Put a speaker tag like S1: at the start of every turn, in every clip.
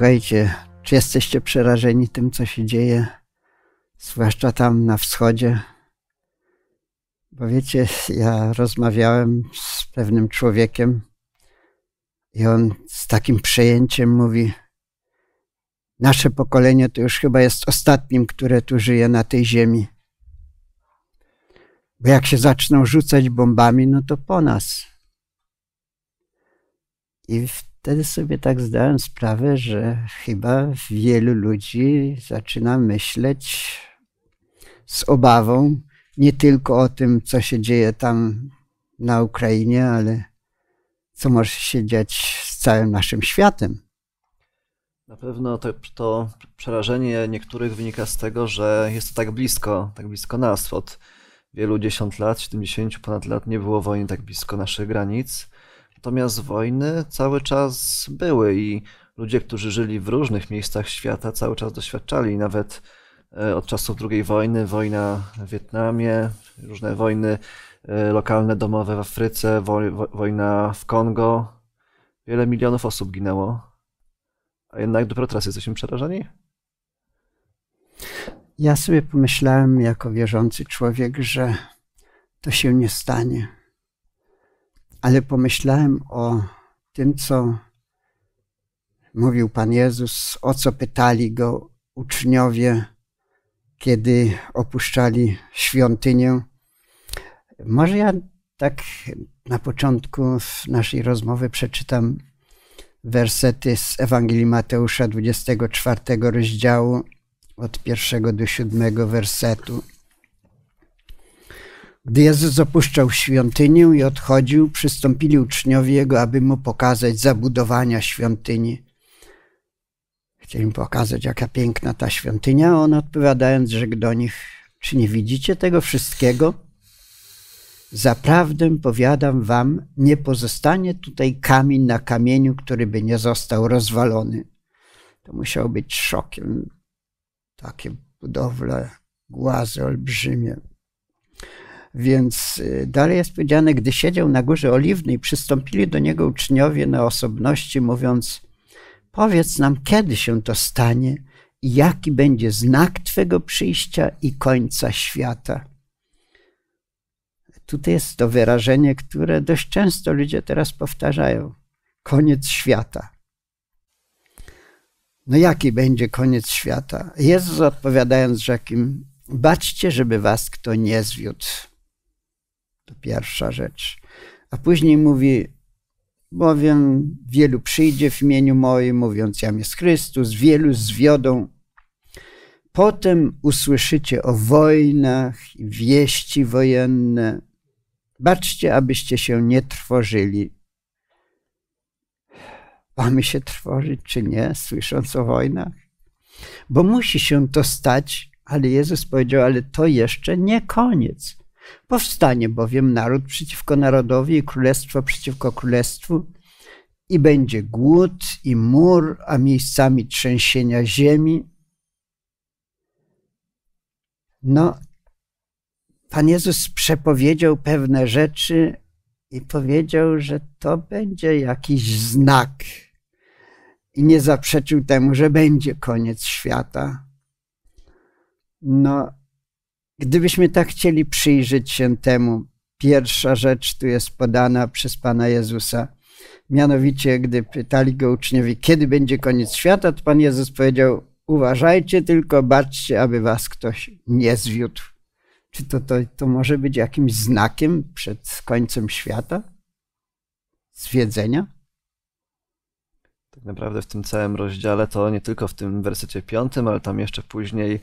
S1: Słuchajcie, czy jesteście przerażeni tym, co się dzieje, zwłaszcza tam na wschodzie? Bo wiecie, ja rozmawiałem z pewnym człowiekiem i on z takim przejęciem mówi: Nasze pokolenie to już chyba jest ostatnim, które tu żyje na tej ziemi. Bo jak się zaczną rzucać bombami, no to po nas. I w Wtedy sobie tak zdałem sprawę, że chyba wielu ludzi zaczyna myśleć z obawą nie tylko o tym, co się dzieje tam na Ukrainie, ale co może się dziać z całym naszym światem.
S2: Na pewno to, to, przerażenie niektórych wynika z tego, że jest to tak blisko, tak blisko nas. Od wielu dziesiąt lat, 70 ponad lat nie było wojny tak blisko naszych granic. Natomiast wojny cały czas były i ludzie, którzy żyli w różnych miejscach świata, cały czas doświadczali nawet e, od czasów II wojny, wojna w Wietnamie, różne wojny e, lokalne, domowe w Afryce, wojna w Kongo. Wiele milionów osób ginęło. A jednak dopiero teraz jesteśmy przerażeni?
S1: Ja sobie pomyślałem jako wierzący człowiek, że to się nie stanie ale pomyślałem o tym, co mówił Pan Jezus, o co pytali go uczniowie, kiedy opuszczali świątynię. Może ja tak na początku naszej rozmowy przeczytam wersety z Ewangelii Mateusza 24 rozdziału od pierwszego do siódmego wersetu. Gdy Jezus opuszczał świątynię i odchodził, przystąpili uczniowie Jego, aby Mu pokazać zabudowania świątyni. Chcieli Mu pokazać, jaka piękna ta świątynia, a On odpowiadając, rzekł do nich, czy nie widzicie tego wszystkiego? Zaprawdę powiadam wam, nie pozostanie tutaj kamień na kamieniu, który by nie został rozwalony. To musiał być szokiem. Takie budowle, głazy olbrzymie. Więc y, dalej jest powiedziane, gdy siedział na górze oliwnej, przystąpili do niego uczniowie na osobności, mówiąc: Powiedz nam, kiedy się to stanie i jaki będzie znak Twego przyjścia i końca świata. Tutaj jest to wyrażenie, które dość często ludzie teraz powtarzają: koniec świata. No jaki będzie koniec świata? Jezus odpowiadając rzekim, baczcie, żeby was kto nie zwiódł. To pierwsza rzecz. A później mówi, bowiem wielu przyjdzie w imieniu moim, mówiąc, jam jest Chrystus, wielu zwiodą. Potem usłyszycie o wojnach, wieści wojenne. Baczcie, abyście się nie trwożyli. Mamy się trwożyć czy nie, słysząc o wojnach? Bo musi się to stać, ale Jezus powiedział, ale to jeszcze nie koniec. Powstanie bowiem naród przeciwko narodowi i królestwo przeciwko królestwu, i będzie głód i mur, a miejscami trzęsienia ziemi. No, Pan Jezus przepowiedział pewne rzeczy i powiedział, że to będzie jakiś znak. I nie zaprzeczył temu, że będzie koniec świata. No, Gdybyśmy tak chcieli przyjrzeć się temu, pierwsza rzecz tu jest podana przez Pana Jezusa. Mianowicie, gdy pytali go uczniowie, kiedy będzie koniec świata, to Pan Jezus powiedział: Uważajcie, tylko baczcie, aby was ktoś nie zwiódł. Czy to, to, to może być jakimś znakiem przed końcem świata? Zwiedzenia?
S2: Tak naprawdę w tym całym rozdziale, to nie tylko w tym wersecie piątym, ale tam jeszcze później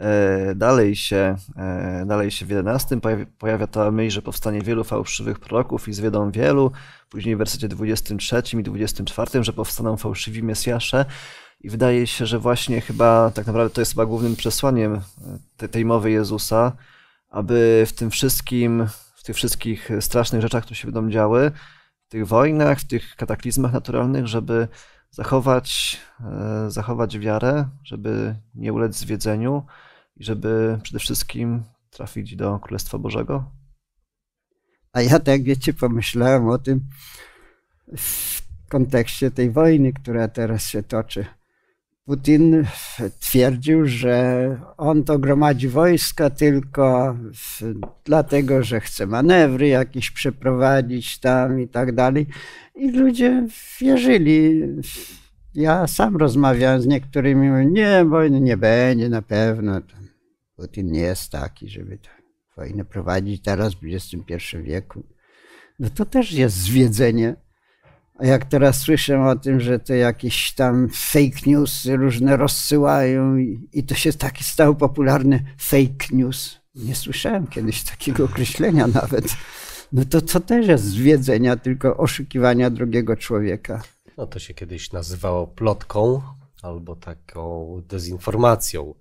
S2: E, dalej się, e, dalej się w XI pojawia, pojawia ta myśl, że powstanie wielu fałszywych proroków i zwiedą wielu. Później w wersecie 23 i 24, że powstaną fałszywi Mesjasze. I wydaje się, że właśnie chyba tak naprawdę to jest chyba głównym przesłaniem e, tej, tej mowy Jezusa, aby w tym wszystkim, w tych wszystkich strasznych rzeczach, które się będą działy, w tych wojnach, w tych kataklizmach naturalnych, żeby zachować, zachować wiarę, żeby nie ulec zwiedzeniu, i żeby przede wszystkim trafić do Królestwa Bożego? A ja tak, wiecie, pomyślałem o tym
S1: w kontekście tej wojny, która teraz się toczy. Putin twierdził, że on to gromadzi wojska tylko dlatego, że chce manewry jakieś przeprowadzić tam i tak dalej. I ludzie wierzyli. Ja sam rozmawiałem z niektórymi, mówię, nie, wojny nie będzie na pewno. Putin nie jest taki, żeby wojnę prowadzić teraz w XXI wieku. No to też jest zwiedzenie. A jak teraz słyszę o tym, że to jakieś tam fake news różne rozsyłają i, i to się taki stał popularny fake news. Nie słyszałem kiedyś takiego określenia nawet. No to co też jest zwiedzenia, tylko oszukiwania drugiego człowieka.
S3: No to się kiedyś nazywało plotką albo taką dezinformacją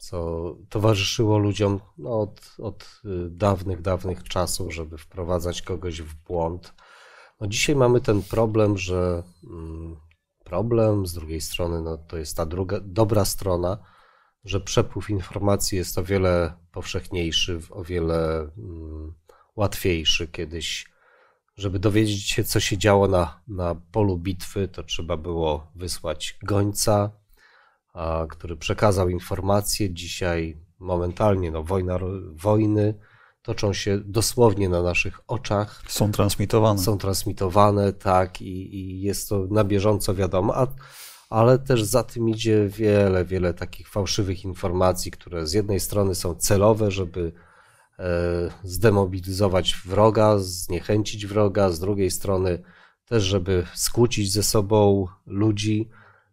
S3: co towarzyszyło ludziom no, od, od y, dawnych, dawnych czasów, żeby wprowadzać kogoś w błąd. No, dzisiaj mamy ten problem, że mm, problem, z drugiej strony no, to jest ta druga, dobra strona, że przepływ informacji jest o wiele powszechniejszy, o wiele mm, łatwiejszy kiedyś. Żeby dowiedzieć się, co się działo na, na polu bitwy, to trzeba było wysłać gońca, a, który przekazał informacje. Dzisiaj momentalnie no, wojna, wojny toczą się dosłownie na naszych oczach. Są transmitowane. Są transmitowane, tak, i, i jest to na bieżąco wiadomo. A, ale też za tym idzie wiele, wiele takich fałszywych informacji, które z jednej strony są celowe, żeby e, zdemobilizować wroga, zniechęcić wroga, z drugiej strony też, żeby skłócić ze sobą ludzi,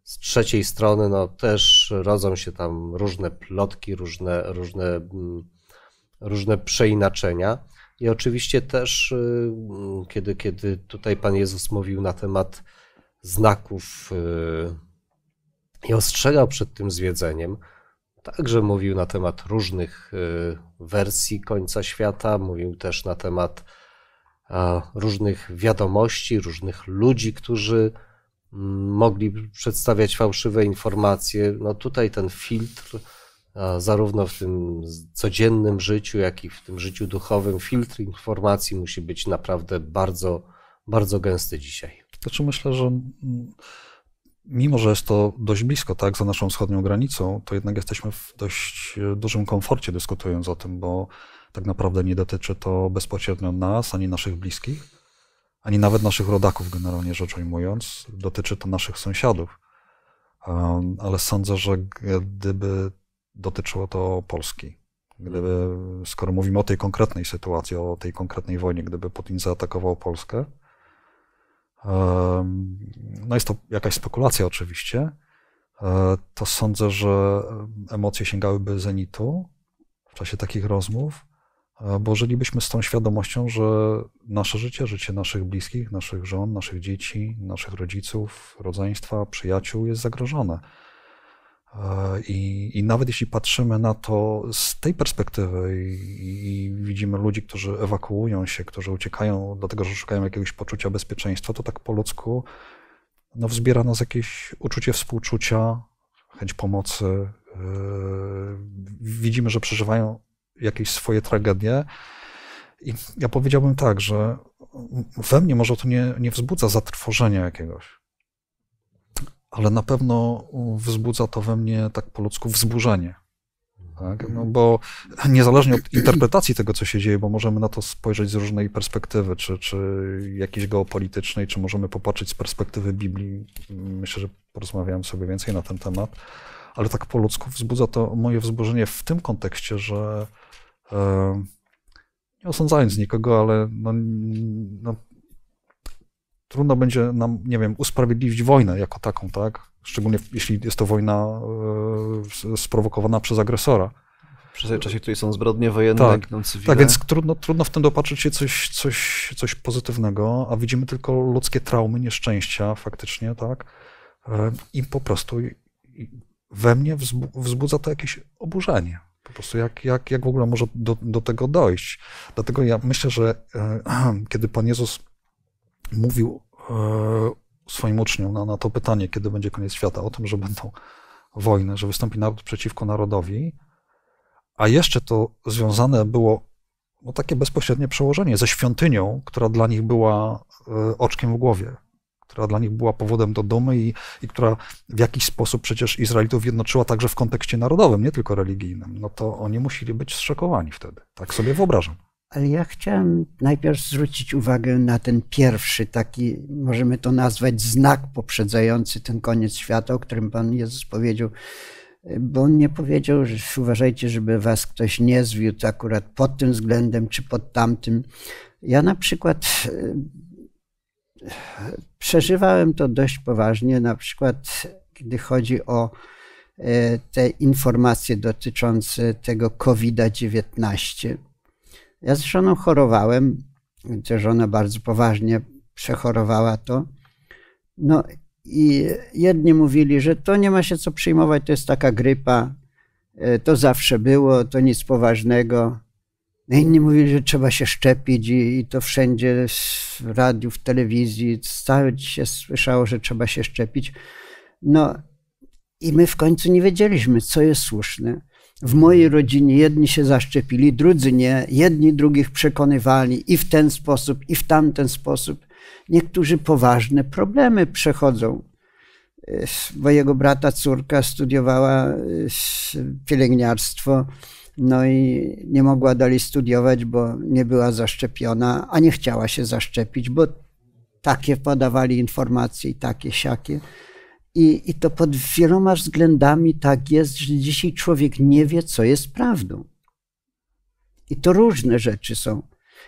S3: z trzeciej strony no, też rodzą się tam różne plotki, różne, różne, mm, różne przeinaczenia. I oczywiście też, mm, kiedy, kiedy tutaj Pan Jezus mówił na temat znaków y, i ostrzegał przed tym zwiedzeniem, także mówił na temat różnych y, wersji końca świata, mówił też na temat różnych wiadomości, różnych ludzi, którzy mogli przedstawiać fałszywe informacje. No tutaj ten filtr, zarówno w tym codziennym życiu, jak i w tym życiu duchowym, filtr informacji musi być naprawdę bardzo, bardzo gęsty dzisiaj.
S4: Znaczy myślę, że mimo, że jest to dość blisko, tak, za naszą wschodnią granicą, to jednak jesteśmy w dość dużym komforcie dyskutując o tym, bo tak naprawdę nie dotyczy to bezpośrednio nas, ani naszych bliskich ani nawet naszych rodaków, generalnie rzecz ujmując. Dotyczy to naszych sąsiadów. Um, ale sądzę, że gdyby dotyczyło to Polski, gdyby, skoro mówimy o tej konkretnej sytuacji, o tej konkretnej wojnie, gdyby Putin zaatakował Polskę, um, no jest to jakaś spekulacja oczywiście, e, to sądzę, że emocje sięgałyby zenitu w czasie takich rozmów bo żylibyśmy z tą świadomością, że nasze życie, życie naszych bliskich, naszych żon, naszych dzieci, naszych rodziców, rodzeństwa, przyjaciół jest zagrożone. E, I, I, nawet jeśli patrzymy na to z tej perspektywy i, i, widzimy ludzi, którzy ewakuują się, którzy uciekają, dlatego że szukają jakiegoś poczucia bezpieczeństwa, to tak po ludzku no, wzbiera nas jakieś uczucie współczucia, chęć pomocy. E, widzimy, że przeżywają jakieś swoje tragedie. I ja powiedziałbym tak, że we mnie może to nie, nie wzbudza zatrwożenia jakiegoś, ale na pewno wzbudza to we mnie tak po ludzku wzburzenie. Tak? No bo niezależnie od interpretacji tego, co się dzieje, bo możemy na to spojrzeć z różnej perspektywy, czy, czy jakiejś geopolitycznej, czy możemy popatrzeć z perspektywy Biblii. Myślę, że porozmawiałem sobie więcej na ten temat ale tak po ludzku wzbudza to moje wzburzenie w tym kontekście, że e, nie osądzając nikogo, ale no, no, trudno będzie nam, nie wiem, usprawiedliwić wojnę jako taką, tak? Szczególnie jeśli jest to wojna e, sprowokowana przez agresora. Przez czasie,
S2: której są zbrodnie wojenne, tak, tak więc
S4: trudno, trudno w tym dopatrzyć się coś, coś, coś pozytywnego, a widzimy tylko ludzkie traumy, nieszczęścia faktycznie, tak? E, I po prostu we mnie wzbudza to jakieś oburzenie. Po prostu jak, jak, jak w ogóle może do, do tego dojść. Dlatego ja myślę, że e, kiedy Pan Jezus mówił e, swoim uczniom na, na to pytanie, kiedy będzie koniec świata, o tym, że będą wojny, że wystąpi naród przeciwko narodowi, a jeszcze to związane było no, takie bezpośrednie przełożenie ze świątynią, która dla nich była e, oczkiem w głowie, która dla nich była powodem do domy i, i która w jakiś sposób przecież Izraelitów jednoczyła także w kontekście narodowym, nie tylko religijnym, no to oni musieli być zszokowani wtedy. Tak sobie wyobrażam. Ale ja chciałem najpierw zwrócić uwagę na ten pierwszy taki, możemy
S1: to nazwać znak poprzedzający ten koniec świata, o którym Pan Jezus powiedział, bo on nie powiedział, że uważajcie, żeby was ktoś nie zwiódł akurat pod tym względem czy pod tamtym. Ja na przykład przeżywałem to dość poważnie, na przykład gdy chodzi o e, te informacje dotyczące tego COVID-19. Ja z żoną chorowałem, też ona bardzo poważnie przechorowała to. No i jedni mówili, że to nie ma się co przyjmować, to jest taka grypa, e, to zawsze było, to nic poważnego. No inni mówili, że trzeba się szczepić i, i to wszędzie, w radiu, w telewizji, cały się słyszało, że trzeba się szczepić. No i my w końcu nie wiedzieliśmy, co jest słuszne. W mojej rodzinie jedni się zaszczepili, drudzy nie, jedni drugich przekonywali i w ten sposób, i w tamten sposób. Niektórzy poważne problemy przechodzą. E, mojego brata córka studiowała e, pielęgniarstwo no i nie mogła dalej studiować, bo nie była zaszczepiona, a nie chciała się zaszczepić, bo takie podawali informacje i takie, siakie. I, I to pod wieloma względami tak jest, że dzisiaj człowiek nie wie, co jest prawdą. I to różne rzeczy są.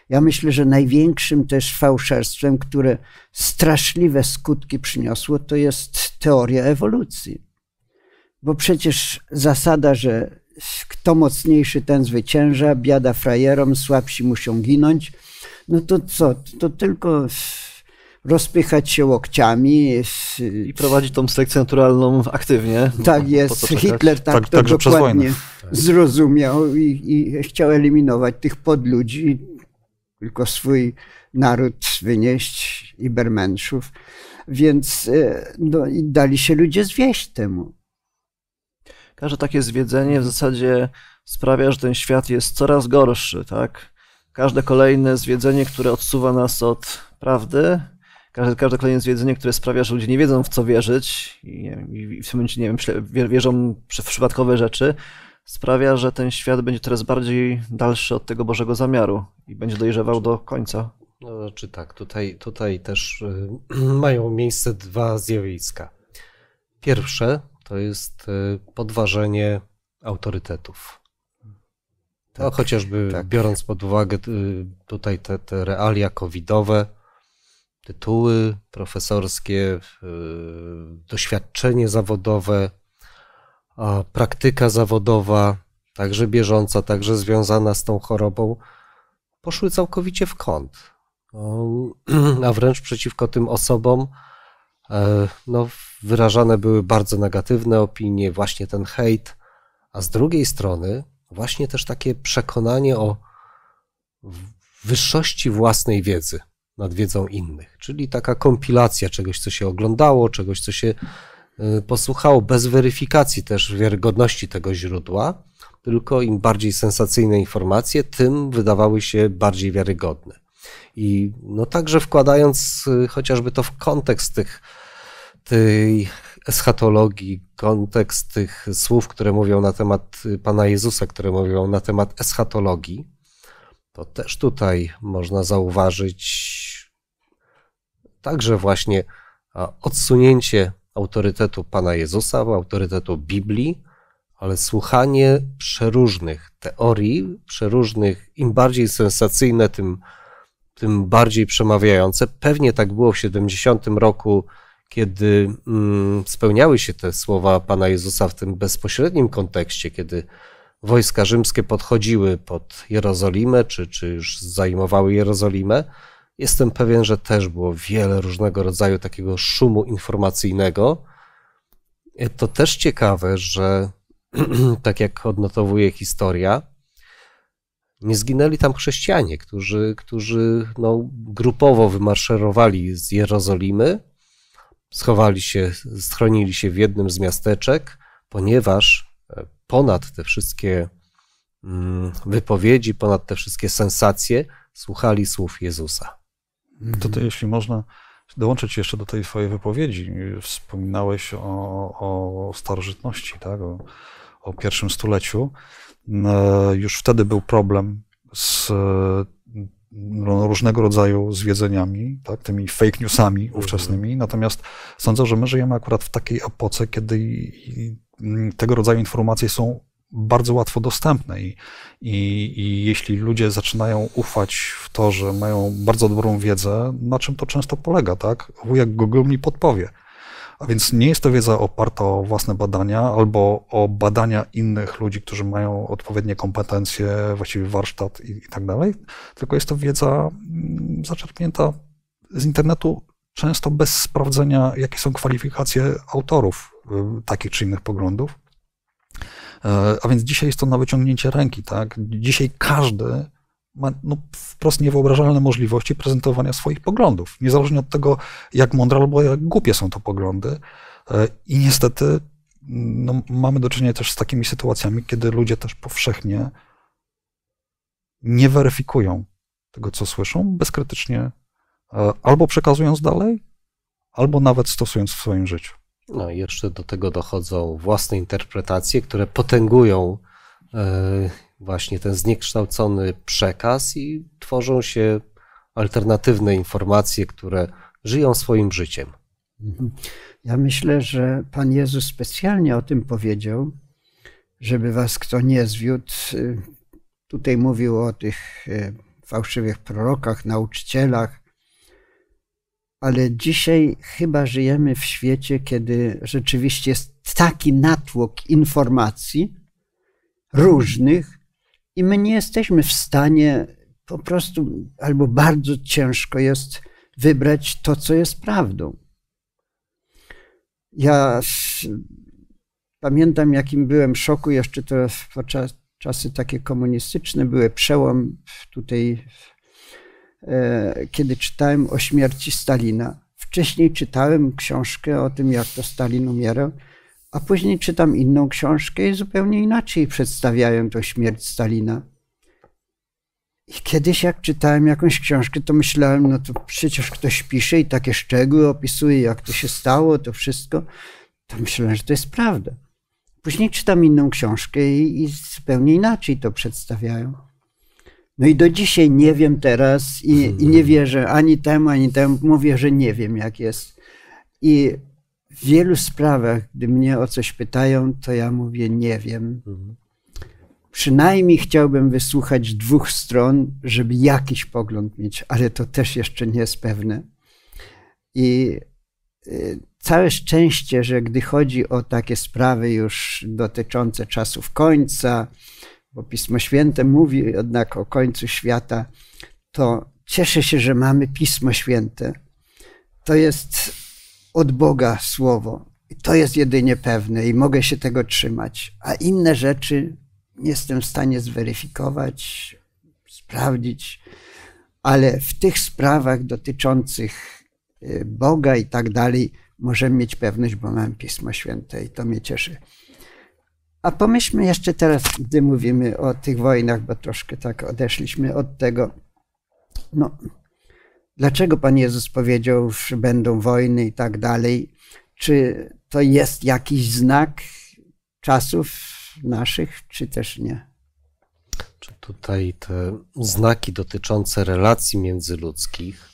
S1: Ja myślę, że największym też fałszerstwem, które straszliwe skutki przyniosło, to jest teoria ewolucji. Bo przecież zasada, że kto mocniejszy, ten zwycięża, biada frajerom, słabsi muszą ginąć. No to co? To tylko rozpychać się
S2: łokciami. I prowadzić tą selekcję naturalną aktywnie. Tak jest. Hitler
S1: tak, tak to dokładnie zrozumiał i, i, chciał eliminować tych podludzi, tylko swój naród wynieść, Ibermenszów.
S2: Więc e, no, dali się ludzie zwieść temu każde takie zwiedzenie w zasadzie sprawia, że ten świat jest coraz gorszy, tak? Każde kolejne zwiedzenie, które odsuwa nas od prawdy, każde, każde kolejne zwiedzenie, które sprawia, że ludzie nie wiedzą w co wierzyć i, wiem, i w tym momencie, nie wiem, wierzą w przypadkowe rzeczy, sprawia, że ten świat będzie coraz bardziej dalszy od tego Bożego zamiaru
S3: i będzie dojrzewał do końca. No, znaczy tak, tutaj, tutaj też y, mają miejsce dwa zjawiska. Pierwsze to jest e, podważenie autorytetów. No, tak, no, chociażby tak. biorąc pod uwagę e, tutaj te, te realia covidowe, tytuły profesorskie, e, doświadczenie zawodowe, praktyka zawodowa, także bieżąca, także związana z tą chorobą, poszły całkowicie w kąt. No, a wręcz przeciwko tym osobom, no, wyrażane były bardzo negatywne opinie, właśnie ten hejt, a z drugiej strony właśnie też takie przekonanie o wyższości własnej wiedzy nad wiedzą innych, czyli taka kompilacja czegoś, co się oglądało, czegoś, co się y, posłuchało, bez weryfikacji też wiarygodności tego źródła, tylko im bardziej sensacyjne informacje, tym wydawały się bardziej wiarygodne. I no także wkładając y, chociażby to w kontekst tych tej eschatologii, kontekst tych słów, które mówią na temat y, Pana Jezusa, które mówią na temat eschatologii, to też tutaj można zauważyć także właśnie odsunięcie autorytetu Pana Jezusa, autorytetu Biblii, ale słuchanie przeróżnych teorii, przeróżnych, im bardziej sensacyjne, tym, tym bardziej przemawiające. Pewnie tak było w 70 roku kiedy mm, spełniały się te słowa Pana Jezusa w tym bezpośrednim kontekście, kiedy wojska rzymskie podchodziły pod Jerozolimę, czy, czy już zajmowały Jerozolimę, jestem pewien, że też było wiele różnego rodzaju takiego szumu informacyjnego. E, to też ciekawe, że tak jak odnotowuje historia, nie zginęli tam chrześcijanie, którzy, którzy no, grupowo wymarszerowali z Jerozolimy schowali się, schronili się w jednym z miasteczek, ponieważ e, ponad te wszystkie mm, wypowiedzi, ponad te wszystkie sensacje, słuchali słów Jezusa.
S4: Tutaj, jeśli można dołączyć jeszcze do tej Twojej wypowiedzi, wspominałeś o, o starożytności, tak? o, o pierwszym stuleciu. E, już wtedy był problem z no, różnego rodzaju zwiedzeniami, tak, tymi fake newsami mhm. ówczesnymi. Natomiast sądzę, że my żyjemy akurat w takiej epoce, kiedy mm, tego rodzaju informacje są bardzo łatwo dostępne i, i, i, jeśli ludzie zaczynają ufać w to, że mają bardzo dobrą wiedzę, na czym to często polega, tak? Wujek Google mi podpowie. A więc nie jest to wiedza oparta o własne badania albo o badania innych ludzi, którzy mają odpowiednie kompetencje, właściwie warsztat i, i tak dalej, tylko jest to wiedza mm, zaczerpnięta z internetu, często bez sprawdzenia, jakie są kwalifikacje autorów y, takich czy innych poglądów. E, a więc dzisiaj jest to na wyciągnięcie ręki, tak? Dzisiaj każdy ma no, wprost niewyobrażalne możliwości prezentowania swoich poglądów, niezależnie od tego, jak mądre albo jak głupie są to poglądy. E, I niestety no, mamy do czynienia też z takimi sytuacjami, kiedy ludzie też powszechnie nie weryfikują tego, co słyszą, bezkrytycznie e, albo przekazując dalej,
S3: albo nawet stosując w swoim życiu. No i jeszcze do tego dochodzą własne interpretacje, które potęgują e, właśnie ten zniekształcony przekaz i tworzą się alternatywne informacje, które żyją swoim życiem.
S1: Mhm. Ja myślę, że Pan Jezus specjalnie o tym powiedział, żeby was kto nie zwiódł. Y, tutaj mówił o tych y, fałszywych prorokach, nauczycielach, ale dzisiaj chyba żyjemy w świecie, kiedy rzeczywiście jest taki natłok informacji różnych, i my nie jesteśmy w stanie po prostu, albo bardzo ciężko jest wybrać to, co jest prawdą. Ja pamiętam, jakim byłem szoku jeszcze to w czasy takie komunistyczne były przełom tutaj, e, kiedy czytałem o śmierci Stalina. Wcześniej czytałem książkę o tym, jak to Stalin umierał. A później czytam inną książkę i zupełnie inaczej przedstawiają to śmierć Stalina. I kiedyś jak czytałem jakąś książkę, to myślałem, no to przecież ktoś pisze i takie szczegóły opisuje, jak to się stało, to wszystko. To myślałem, że to jest prawda. Później czytam inną książkę i, i zupełnie inaczej to przedstawiają. No i do dzisiaj nie wiem teraz i, i nie mhm. wierzę ani temu, ani temu. Mówię, że nie wiem, jak jest. I w wielu sprawach, gdy mnie o coś pytają, to ja mówię nie wiem. Mhm. Przynajmniej chciałbym wysłuchać dwóch stron, żeby jakiś pogląd mieć, ale to też jeszcze nie jest pewne. I y, całe szczęście, że gdy chodzi o takie sprawy już dotyczące czasów końca, bo Pismo Święte mówi jednak o końcu świata, to cieszę się, że mamy Pismo Święte. To jest od Boga słowo. I to jest jedynie pewne i mogę się tego trzymać. A inne rzeczy nie jestem w stanie zweryfikować, sprawdzić, ale w tych sprawach dotyczących y, Boga i tak dalej możemy mieć pewność, bo mam Pismo Święte i to mnie cieszy. A pomyślmy jeszcze teraz, gdy mówimy o tych wojnach, bo troszkę tak odeszliśmy od tego. No, Dlaczego Pan Jezus powiedział, że będą wojny i tak dalej? Czy to jest jakiś znak czasów naszych, czy też nie?
S3: Czy tutaj te znaki dotyczące relacji międzyludzkich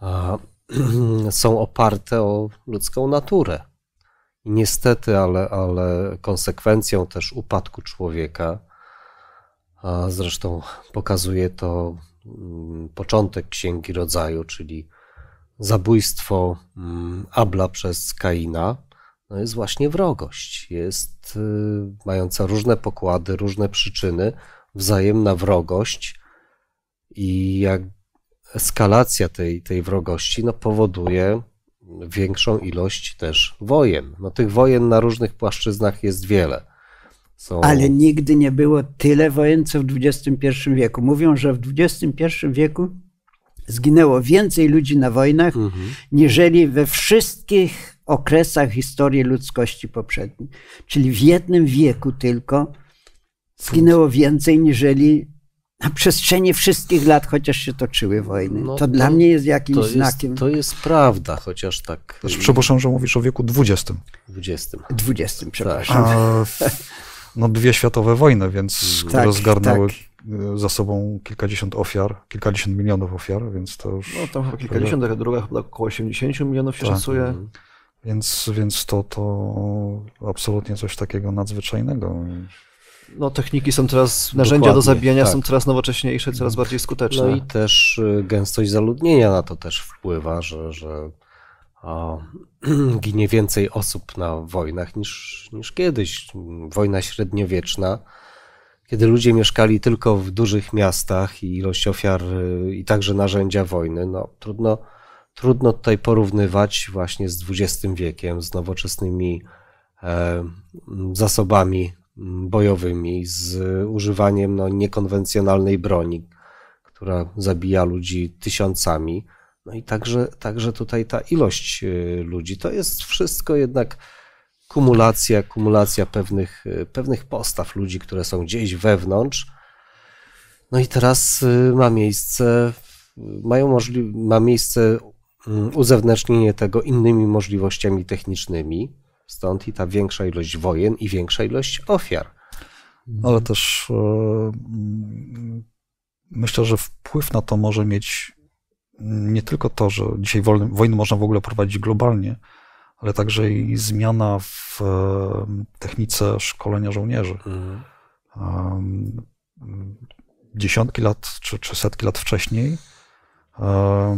S3: a, są oparte o ludzką naturę? Niestety, ale, ale konsekwencją też upadku człowieka, a zresztą pokazuje to Mm, początek Księgi Rodzaju, czyli zabójstwo mm, Abla przez Kaina, no jest właśnie wrogość. Jest y, mająca różne pokłady, różne przyczyny, wzajemna wrogość i jak eskalacja tej, tej wrogości no, powoduje większą ilość też wojen. No, tych wojen na różnych płaszczyznach jest wiele. Ale
S1: nigdy nie było tyle wojen, co w XXI wieku. Mówią, że w XXI wieku zginęło więcej ludzi na wojnach, mhm. niżeli we wszystkich okresach historii ludzkości poprzedniej. Czyli w jednym wieku tylko zginęło więcej, niżeli na przestrzeni wszystkich
S3: lat, chociaż się toczyły wojny. No to, to, dla mnie jest jakimś to jest, znakiem. To jest prawda, chociaż tak. Znaczy, przepraszam,
S4: że mówisz o wieku XX.
S3: XX. przepraszam. A
S4: no, dwie światowe wojny, więc tak, które zgarnęły tak. za sobą kilkadziesiąt ofiar, kilkadziesiąt milionów ofiar, więc to już... No tam chyba kilkadziesiąt,
S2: a druga chyba około 80 milionów się tak. szacuje. Mhm.
S4: Więc, więc to, to absolutnie coś takiego nadzwyczajnego.
S2: No, techniki są teraz, narzędzia Dokładnie, do zabijania tak. są coraz nowocześniejsze, coraz mhm. bardziej
S3: skuteczne. No i też y, gęstość zaludnienia na to też wpływa, że, że o, ginie więcej osób na wojnach niż, niż kiedyś. Wojna średniowieczna, kiedy ludzie mieszkali tylko w dużych miastach i ilość ofiar y, i także narzędzia wojny, no trudno, trudno tutaj porównywać właśnie z XX wiekiem, z nowoczesnymi e, zasobami mm, bojowymi, z używaniem no, niekonwencjonalnej broni, która zabija ludzi tysiącami. No i także, także tutaj ta ilość e, ludzi, to jest wszystko jednak kumulacja, kumulacja pewnych, e, pewnych postaw ludzi, które są gdzieś wewnątrz. No i teraz e, ma miejsce, mają możli- ma miejsce mm, uzewnętrznienie tego innymi możliwościami technicznymi, stąd i ta większa ilość wojen i większa ilość ofiar.
S4: Mhm. Ale też myślę, że wpływ na to może mieć nie tylko to, że dzisiaj wojny, wojny można w ogóle prowadzić globalnie, ale także i zmiana w technice szkolenia żołnierzy. Mhm. Dziesiątki lat czy, czy setki lat wcześniej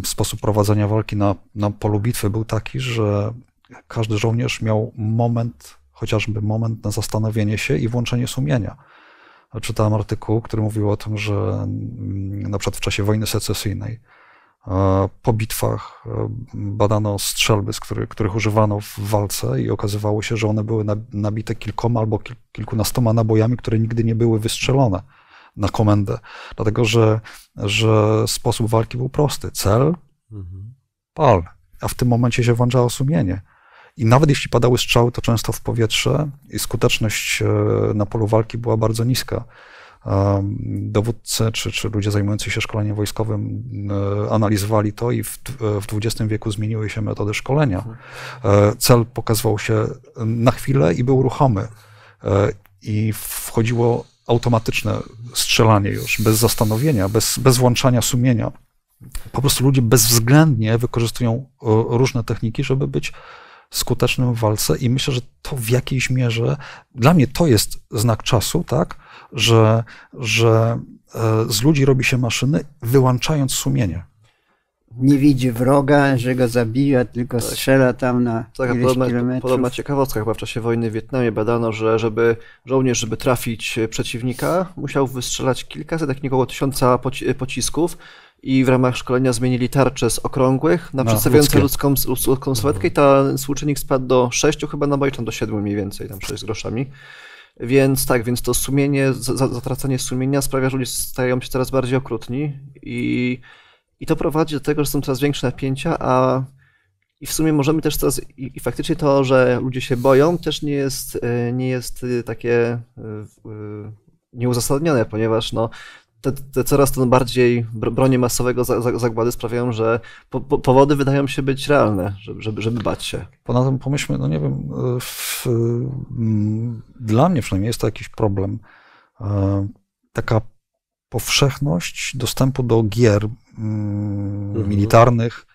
S4: sposób prowadzenia walki na, na polu bitwy był taki, że każdy żołnierz miał moment, chociażby moment na zastanowienie się i włączenie sumienia. Czytałem artykuł, który mówił o tym, że mm, na przykład w czasie wojny secesyjnej E, po bitwach e, badano strzelby, z których, których używano w walce i okazywało się, że one były nabite kilkoma albo kilkunastoma nabojami, które nigdy nie były wystrzelone na komendę. Dlatego, że, że sposób walki był prosty. Cel, mhm. pal. A w tym momencie się włączało sumienie. I nawet jeśli padały strzały, to często w powietrze i skuteczność e, na polu walki była bardzo niska dowódcy czy, czy ludzie zajmujący się szkoleniem wojskowym e, analizowali to i w, e, w XX wieku zmieniły się metody szkolenia. Mhm. E, cel pokazywał się na chwilę i był ruchomy. I wchodziło automatyczne strzelanie już, bez zastanowienia, bez, bez włączania sumienia. Po prostu ludzie bezwzględnie wykorzystują różne techniki, żeby być skutecznym w walce i myślę, że to w jakiejś mierze, dla mnie to jest znak czasu, tak, że, że e, z ludzi robi się maszyny, wyłączając sumienie.
S1: Nie widzi wroga, że go zabija, tylko tak. strzela
S2: tam na tak, ileś podobna, kilometrów. Podobna ciekawostka, chyba w czasie wojny w Wietnamie badano, że żeby żołnierz, żeby trafić e, przeciwnika, musiał wystrzelać kilkaset, jak około tysiąca pocisków, i w ramach szkolenia zmienili tarcze z okrągłych na no, przedstawiające ludzką, ludzką sylwetkę i ten współczynnik spadł do 6 chyba, no tam do 7 mniej więcej, tam 6 groszami. Więc tak, więc to sumienie, zatracanie sumienia sprawia, że ludzie stają się coraz bardziej okrutni i, i to prowadzi do tego, że są coraz większe napięcia, a i w sumie możemy też teraz, i, i faktycznie to, że ludzie się boją, też nie jest, e, nie jest e, takie e, nieuzasadnione, ponieważ no, te, te, coraz to bardziej bronie masowego zagłady sprawiają, że po, po, powody wydają się być realne, żeby, żeby bać się.
S4: Ponadto pomyślmy, no nie wiem, w, dla mnie przynajmniej jest to jakiś problem. E, taka powszechność dostępu do gier mm, mhm. militarnych,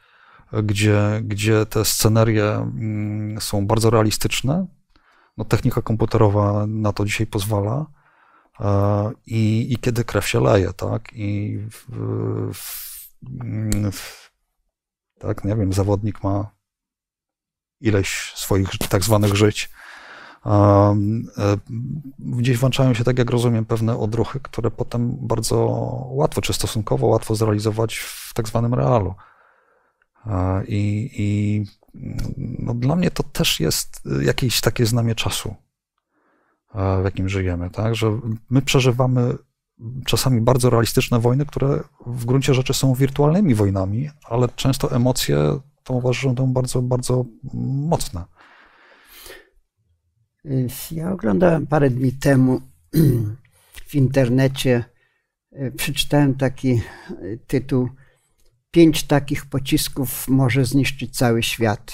S4: gdzie, gdzie te scenerie mm, są bardzo realistyczne. No, technika komputerowa na to dzisiaj pozwala E, i, i kiedy krew się leje, tak? I w, w, w, tak, nie wiem, zawodnik ma ileś swoich tak zwanych żyć. E, gdzieś włączają się, tak jak rozumiem, pewne odruchy, które potem bardzo łatwo, czy stosunkowo łatwo zrealizować w tak zwanym realu. E, I, i no, dla mnie to też jest jakieś takie znamie czasu. E, w jakim żyjemy, tak? Że my przeżywamy czasami bardzo realistyczne wojny, które w gruncie rzeczy są wirtualnymi wojnami, ale często emocje towarzyszą temu bardzo, bardzo mocne.
S1: Ja oglądałem parę dni temu w internecie, e, przeczytałem taki e, tytuł Pięć takich pocisków może zniszczyć cały świat.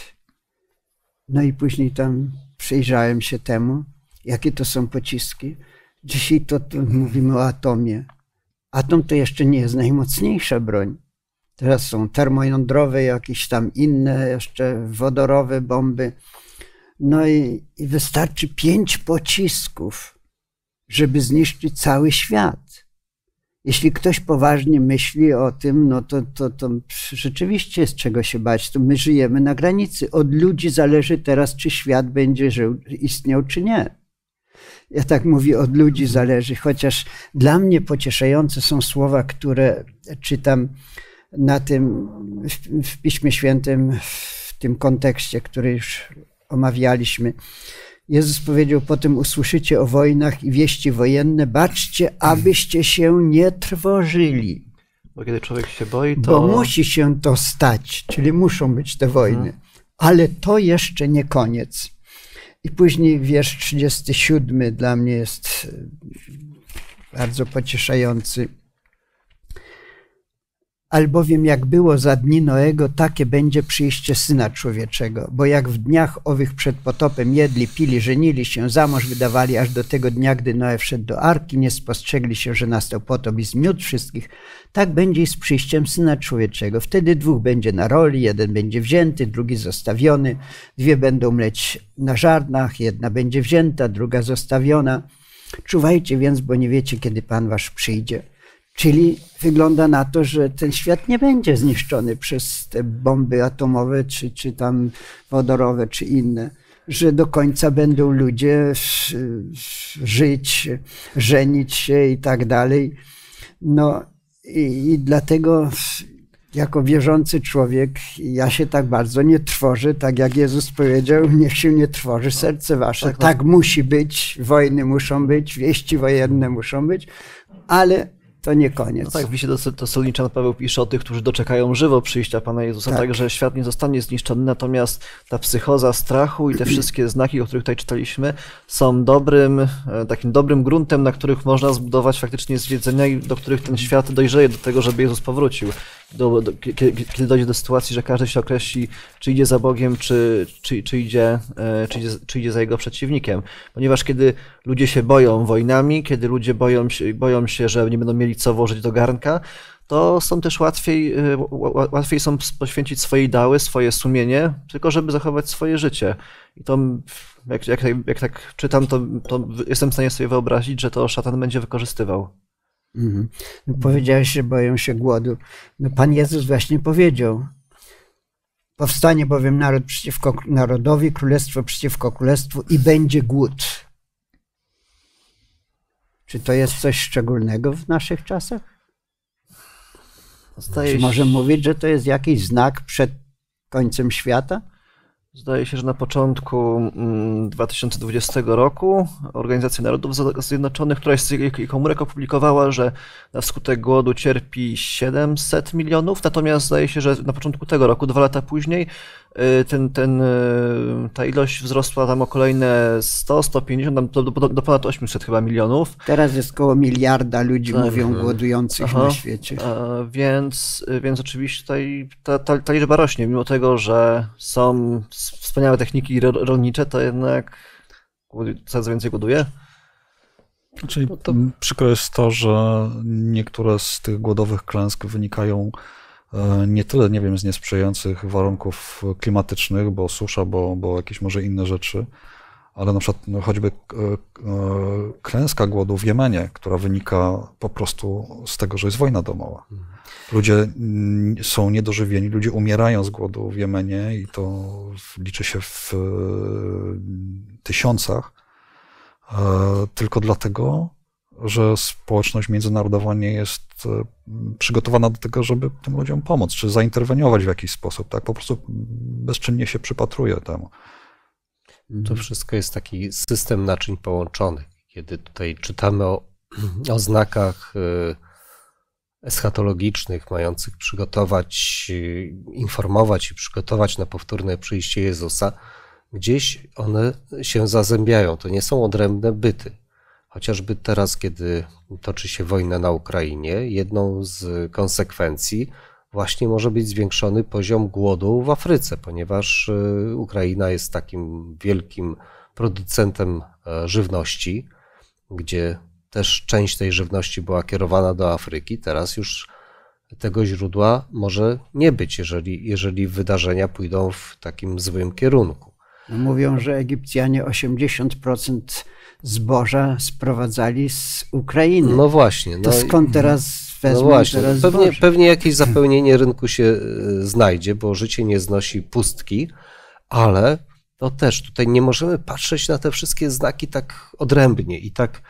S1: No i później tam przyjrzałem się temu Jakie to są pociski? Dzisiaj to, to mówimy o atomie. Atom to jeszcze nie jest najmocniejsza broń. Teraz są termojądrowe, jakieś tam inne, jeszcze wodorowe bomby. No i, i, wystarczy pięć pocisków, żeby zniszczyć cały świat. Jeśli ktoś poważnie myśli o tym, no to, to, to rzeczywiście jest czego się bać. To my żyjemy na granicy. Od ludzi zależy teraz, czy świat będzie żył, istniał, czy nie ja tak mówię, od ludzi zależy, chociaż dla mnie pocieszające są słowa, które czytam na tym, w, w Piśmie Świętym, w tym kontekście, który już omawialiśmy. Jezus powiedział, potem usłyszycie o wojnach i wieści wojenne, baczcie, abyście się nie trwożyli.
S2: Bo kiedy człowiek się boi, to... Bo musi
S1: się to stać, czyli muszą być te wojny. Mhm. Ale to jeszcze nie koniec. I później wiersz 37 dla mnie jest e, bardzo pocieszający albowiem jak było za dni Noego, takie będzie przyjście Syna Człowieczego. Bo jak w dniach owych przed potopem jedli, pili, żenili się, za mąż wydawali, aż do tego dnia, gdy Noe wszedł do Arki, nie spostrzegli się, że nastał potop i zmiótł wszystkich, tak będzie i z przyjściem Syna Człowieczego. Wtedy dwóch będzie na roli, jeden będzie wzięty, drugi zostawiony, dwie będą mleć na żarnach, jedna będzie wzięta, druga zostawiona. Czuwajcie więc, bo nie wiecie, kiedy Pan wasz przyjdzie. Czyli wygląda na to, że ten świat nie będzie zniszczony przez te bomby atomowe, czy, czy tam wodorowe, czy inne. Że do końca będą ludzie e, żyć, żenić się i tak dalej. No i, i dlatego jako wierzący człowiek ja się tak bardzo nie trwożę, tak jak Jezus powiedział, niech się nie trwoży serce wasze. Tak, tak, tak musi być, wojny muszą
S2: być, wieści wojenne muszą być, ale to nie koniec. No tak, wisi do, to Solniczan Paweł pisze o tych, którzy doczekają żywo przyjścia Pana Jezusa, tak. świat nie zostanie zniszczony, natomiast ta psychoza strachu i te wszystkie znaki, o których tutaj czytaliśmy, są dobrym, e, takim dobrym gruntem, na których można zbudować faktycznie zwiedzenia i do których ten świat dojrzeje do tego, żeby Jezus powrócił do, do, kiedy, dojdzie do sytuacji, że każdy się określi, czy idzie za Bogiem, czy, czy, czy, idzie, e, czy, idzie, czy idzie za jego przeciwnikiem. Ponieważ kiedy ludzie się boją wojnami, kiedy ludzie boją się, boją się że nie będą mieli co włożyć do garnka, to są też łatwiej, e, łatwiej są poświęcić swoje dały, swoje sumienie, tylko żeby zachować swoje życie. I to, jak, jak, jak tak czytam, to, to jestem w stanie sobie wyobrazić, że to szatan będzie wykorzystywał.
S1: Mhm. No, mhm.
S2: powiedziałeś, że boją się głodu.
S1: No, Pan Jezus właśnie powiedział, Powstanie bowiem naród przeciwko narodowi, królestwo przeciwko królestwu i będzie głód. Czy to jest coś szczególnego w naszych czasach?
S2: Czy możemy mówić, że to jest jakiś znak przed końcem świata? Zdaje się, że na początku 2020 mm, roku Organizacja Narodów Zjednoczonych, któraś z jej komórek opublikowała, że na skutek głodu cierpi 700 milionów, natomiast zdaje się, że na początku tego roku, dwa lata później, Y, ten, ten, y, ta ilość wzrosła tam o kolejne 100, 150, tam do, do, do ponad 800 chyba milionów. Teraz jest około miliarda ludzi, tak. mówią, głodujących Aha. na świecie. A, więc, y, więc oczywiście tutaj ta, ta, ta, liczba rośnie, mimo tego, że są wspaniałe techniki rolnicze, to jednak coraz więcej głoduje.
S4: Czyli no to... jest to, że niektóre z tych głodowych klęsk wynikają E, nie tyle, nie wiem, z niesprzyjających warunków klimatycznych, bo susza, bo, bo jakieś może inne rzeczy, ale na przykład no, choćby e, e, klęska głodu w Jemenie, która wynika po prostu z tego, że jest wojna domowa. Ludzie są niedożywieni, ludzie umierają z głodu w Jemenie i to liczy się w tysiącach, tylko dlatego, że społeczność międzynarodowa nie jest e, przygotowana do tego, żeby tym ludziom pomóc, czy zainterweniować w jakiś sposób, tak? Po prostu bezczynnie się przypatruje
S3: temu. To mhm. wszystko jest taki system naczyń połączonych. Kiedy tutaj czytamy o, o znakach e, eschatologicznych, mających przygotować, e, informować i przygotować na powtórne przyjście Jezusa, gdzieś one się zazębiają. To nie są odrębne byty. Chociażby teraz, kiedy toczy się wojna na Ukrainie, jedną z konsekwencji właśnie może być zwiększony poziom głodu w Afryce, ponieważ e, Ukraina jest takim wielkim producentem e, żywności, gdzie też część tej żywności była kierowana do Afryki. Teraz już tego źródła może nie być, jeżeli, jeżeli wydarzenia pójdą w takim złym kierunku.
S1: No, mówią, że Egipcjanie 80% zboża sprowadzali z Ukrainy. No właśnie. No, to skąd teraz no wezmą no właśnie, teraz pewnie, zboże? pewnie
S3: jakieś zapełnienie rynku się e, znajdzie, bo życie nie znosi pustki, ale to też tutaj nie możemy patrzeć na te wszystkie znaki tak odrębnie i tak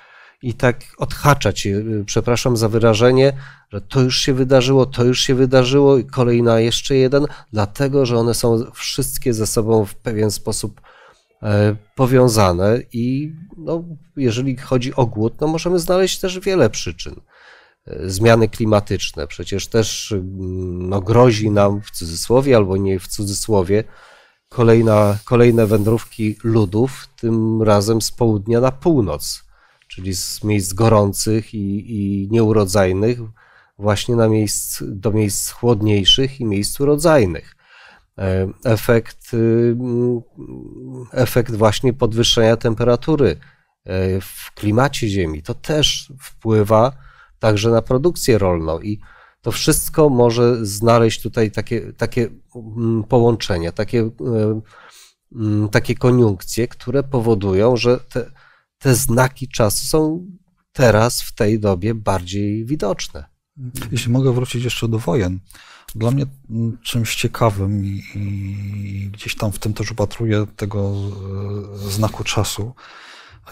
S3: i tak odhaczać, y, przepraszam za wyrażenie, że to już się wydarzyło, to już się wydarzyło i kolejna jeszcze jeden, dlatego że one są wszystkie ze sobą w pewien sposób e, powiązane i no, jeżeli chodzi o głód, no możemy znaleźć też wiele przyczyn. E, zmiany klimatyczne przecież też mm, no, grozi nam w cudzysłowie albo nie w cudzysłowie kolejna, kolejne wędrówki ludów, tym razem z południa na północ czyli z miejsc gorących i, i nieurodzajnych, właśnie na miejsc, do miejsc chłodniejszych i miejsc urodzajnych. E, efekt, y, mm, efekt właśnie podwyższenia temperatury e, w klimacie Ziemi to też wpływa także na produkcję rolną i to wszystko może znaleźć tutaj takie, takie mm, połączenia, takie, e, mm, takie koniunkcje, które powodują, że te, te znaki czasu są teraz, w tej dobie, bardziej widoczne. Jeśli mogę wrócić jeszcze
S4: do wojen. Dla mnie czymś ciekawym i, i gdzieś tam w tym też upatruję tego e, znaku czasu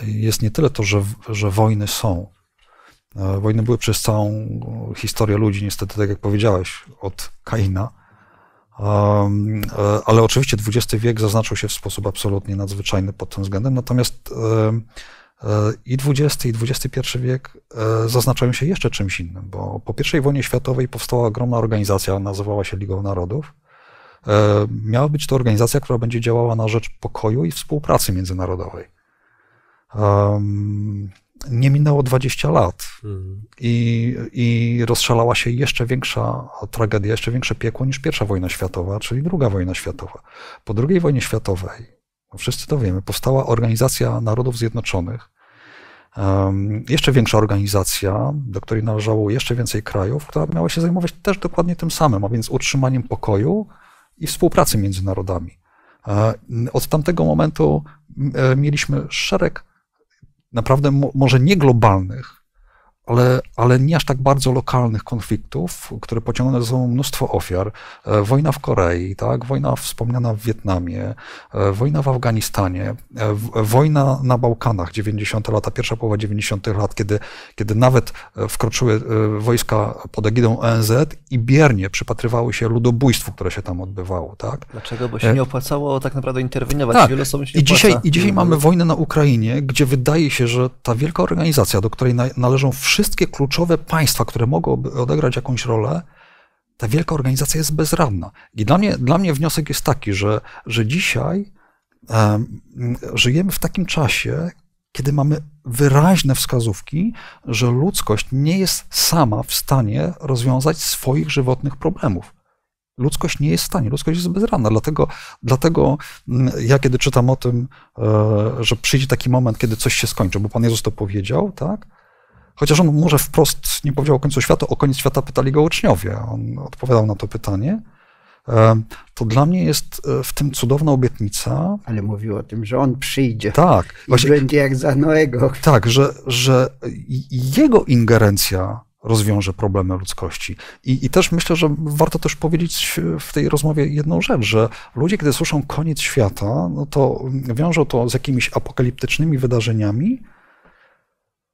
S4: jest nie tyle to, że, że wojny są, e, Wojny były przez całą historię ludzi, niestety, tak jak powiedziałeś, od Kaina. E, ale oczywiście XX wiek zaznaczył się w sposób absolutnie nadzwyczajny pod tym względem. Natomiast i XX i XXI wiek e, zaznaczają się jeszcze czymś innym, bo po I wojnie światowej powstała ogromna organizacja, nazywała się Ligą Narodów. E, miała być to organizacja, która będzie działała na rzecz pokoju i współpracy międzynarodowej. Nie minęło 20 lat hmm. i, i rozszalała się jeszcze większa tragedia, jeszcze większe piekło niż I wojna światowa, czyli II wojna światowa. Po II wojnie światowej no wszyscy to wiemy, powstała Organizacja Narodów Zjednoczonych, jeszcze większa organizacja, do której należało jeszcze więcej krajów, która miała się zajmować też dokładnie tym samym, a więc utrzymaniem pokoju i współpracy między narodami. E, od tamtego momentu e, mieliśmy szereg naprawdę może nie globalnych, ale, ale nie aż tak bardzo lokalnych konfliktów, które pociągną ze sobą mnóstwo ofiar. E, wojna w Korei, tak? wojna wspomniana w Wietnamie, e, wojna w Afganistanie, e, wojna na Bałkanach 90. lata, pierwsza połowa 90. lat, kiedy, kiedy nawet wkroczyły wojska pod egidą ONZ i biernie przypatrywały się ludobójstwu, które się tam odbywało. Tak? Dlaczego? Bo się nie opłacało tak naprawdę interweniować. Tak. się I, dzisiaj, I dzisiaj mamy wojnę na Ukrainie, gdzie wydaje się, że ta wielka organizacja, do której należą wszystkie wszystkie kluczowe państwa, które mogą odegrać jakąś rolę, ta wielka organizacja jest bezradna. I dla mnie, dla mnie wniosek jest taki, że, że dzisiaj um, żyjemy w takim czasie, kiedy mamy wyraźne wskazówki, że ludzkość nie jest sama w stanie rozwiązać swoich żywotnych problemów. Ludzkość nie jest w stanie, ludzkość jest bezradna. Dlatego, dlatego mm, ja, kiedy czytam o tym, e, że przyjdzie taki moment, kiedy coś się skończy, bo Pan Jezus to powiedział, tak? Chociaż on może wprost nie powiedział o końcu świata, o koniec świata pytali go uczniowie, on odpowiadał na to pytanie. To dla mnie jest e, w tym cudowna obietnica. Ale mówił o tym, że on przyjdzie. Tak. I właśnie, będzie jak za Noego. Tak, że, że jego ingerencja rozwiąże problemy ludzkości. I, I też myślę, że warto też powiedzieć w tej rozmowie jedną rzecz, że ludzie, kiedy słyszą koniec świata, no to wiążą to z jakimiś apokaliptycznymi wydarzeniami,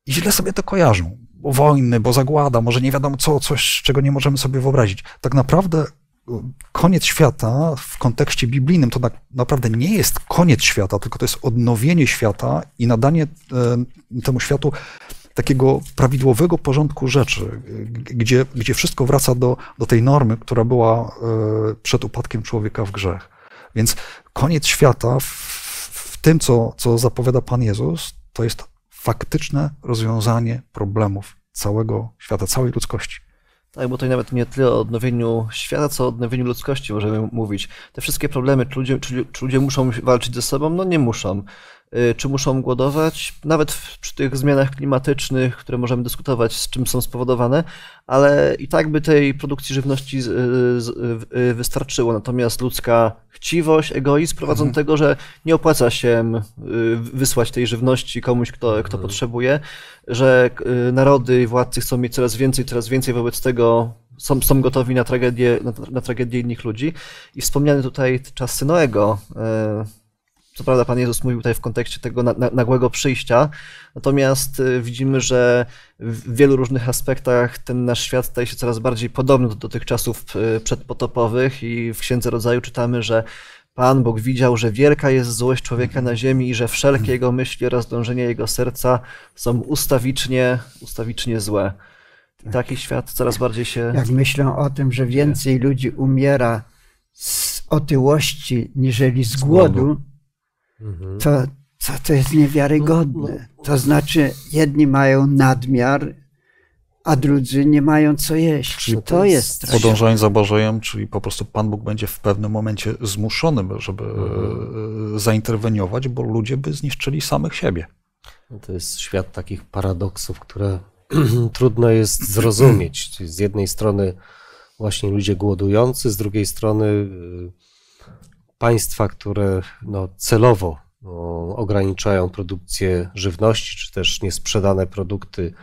S4: i źle sobie to kojarzą. Bo wojny, bo zagłada, może nie wiadomo co, coś, czego nie możemy sobie wyobrazić. Tak naprawdę y, koniec świata w kontekście biblijnym to tak naprawdę nie jest koniec świata, tylko to jest odnowienie świata i nadanie y, temu światu takiego prawidłowego porządku rzeczy, gdzie, gdzie wszystko wraca do, do tej normy, która była y, przed upadkiem człowieka w grzech. Więc koniec świata w, w tym, co, co zapowiada Pan Jezus, to jest faktyczne rozwiązanie problemów całego świata, całej ludzkości.
S2: Tak, bo to nawet nie tyle o odnowieniu świata, co o odnowieniu ludzkości możemy mówić. Te wszystkie problemy, czy ludzie, czy, czy ludzie muszą walczyć ze sobą? No nie muszą. Y, czy muszą głodować, nawet w, przy tych zmianach klimatycznych, które możemy dyskutować, z czym są spowodowane, ale i tak by tej produkcji żywności y, y, wystarczyło. Natomiast ludzka chciwość, egoizm prowadzą do mhm. tego, że nie opłaca się wysłać tej żywności komuś, kto, kto mhm. potrzebuje, że narody i władcy chcą mieć coraz więcej, coraz więcej, wobec tego są, są gotowi na tragedię, na, na tragedię innych ludzi. I wspomniany tutaj czas Synoego, co prawda Pan Jezus mówił tutaj w kontekście tego nagłego przyjścia, natomiast y, widzimy, że w wielu różnych aspektach ten nasz świat staje się coraz bardziej podobny do tych czasów y, przedpotopowych i w Księdze Rodzaju czytamy, że Pan Bóg widział, że wielka jest złość człowieka na ziemi i że wszelkie jego myśli oraz dążenia jego serca są ustawicznie, ustawicznie złe. I tak. taki świat coraz bardziej się... Jak
S1: myślą o tym, że więcej ludzi umiera z otyłości niżeli z głodu to, mhm. to, to jest niewiarygodne. To znaczy, jedni mają nadmiar, a drudzy nie mają co jeść. Czyli to jest straszne. Podążanie
S4: za Bożejem, czyli po prostu Pan Bóg będzie w pewnym momencie zmuszony, żeby e, mhm.
S3: E, zainterweniować, bo ludzie by zniszczyli samych siebie. No to jest świat takich paradoksów, które trudno jest zrozumieć. Z jednej strony właśnie ludzie głodujący, z drugiej strony e, państwa, które no, celowo no, ograniczają produkcję żywności, czy też niesprzedane produkty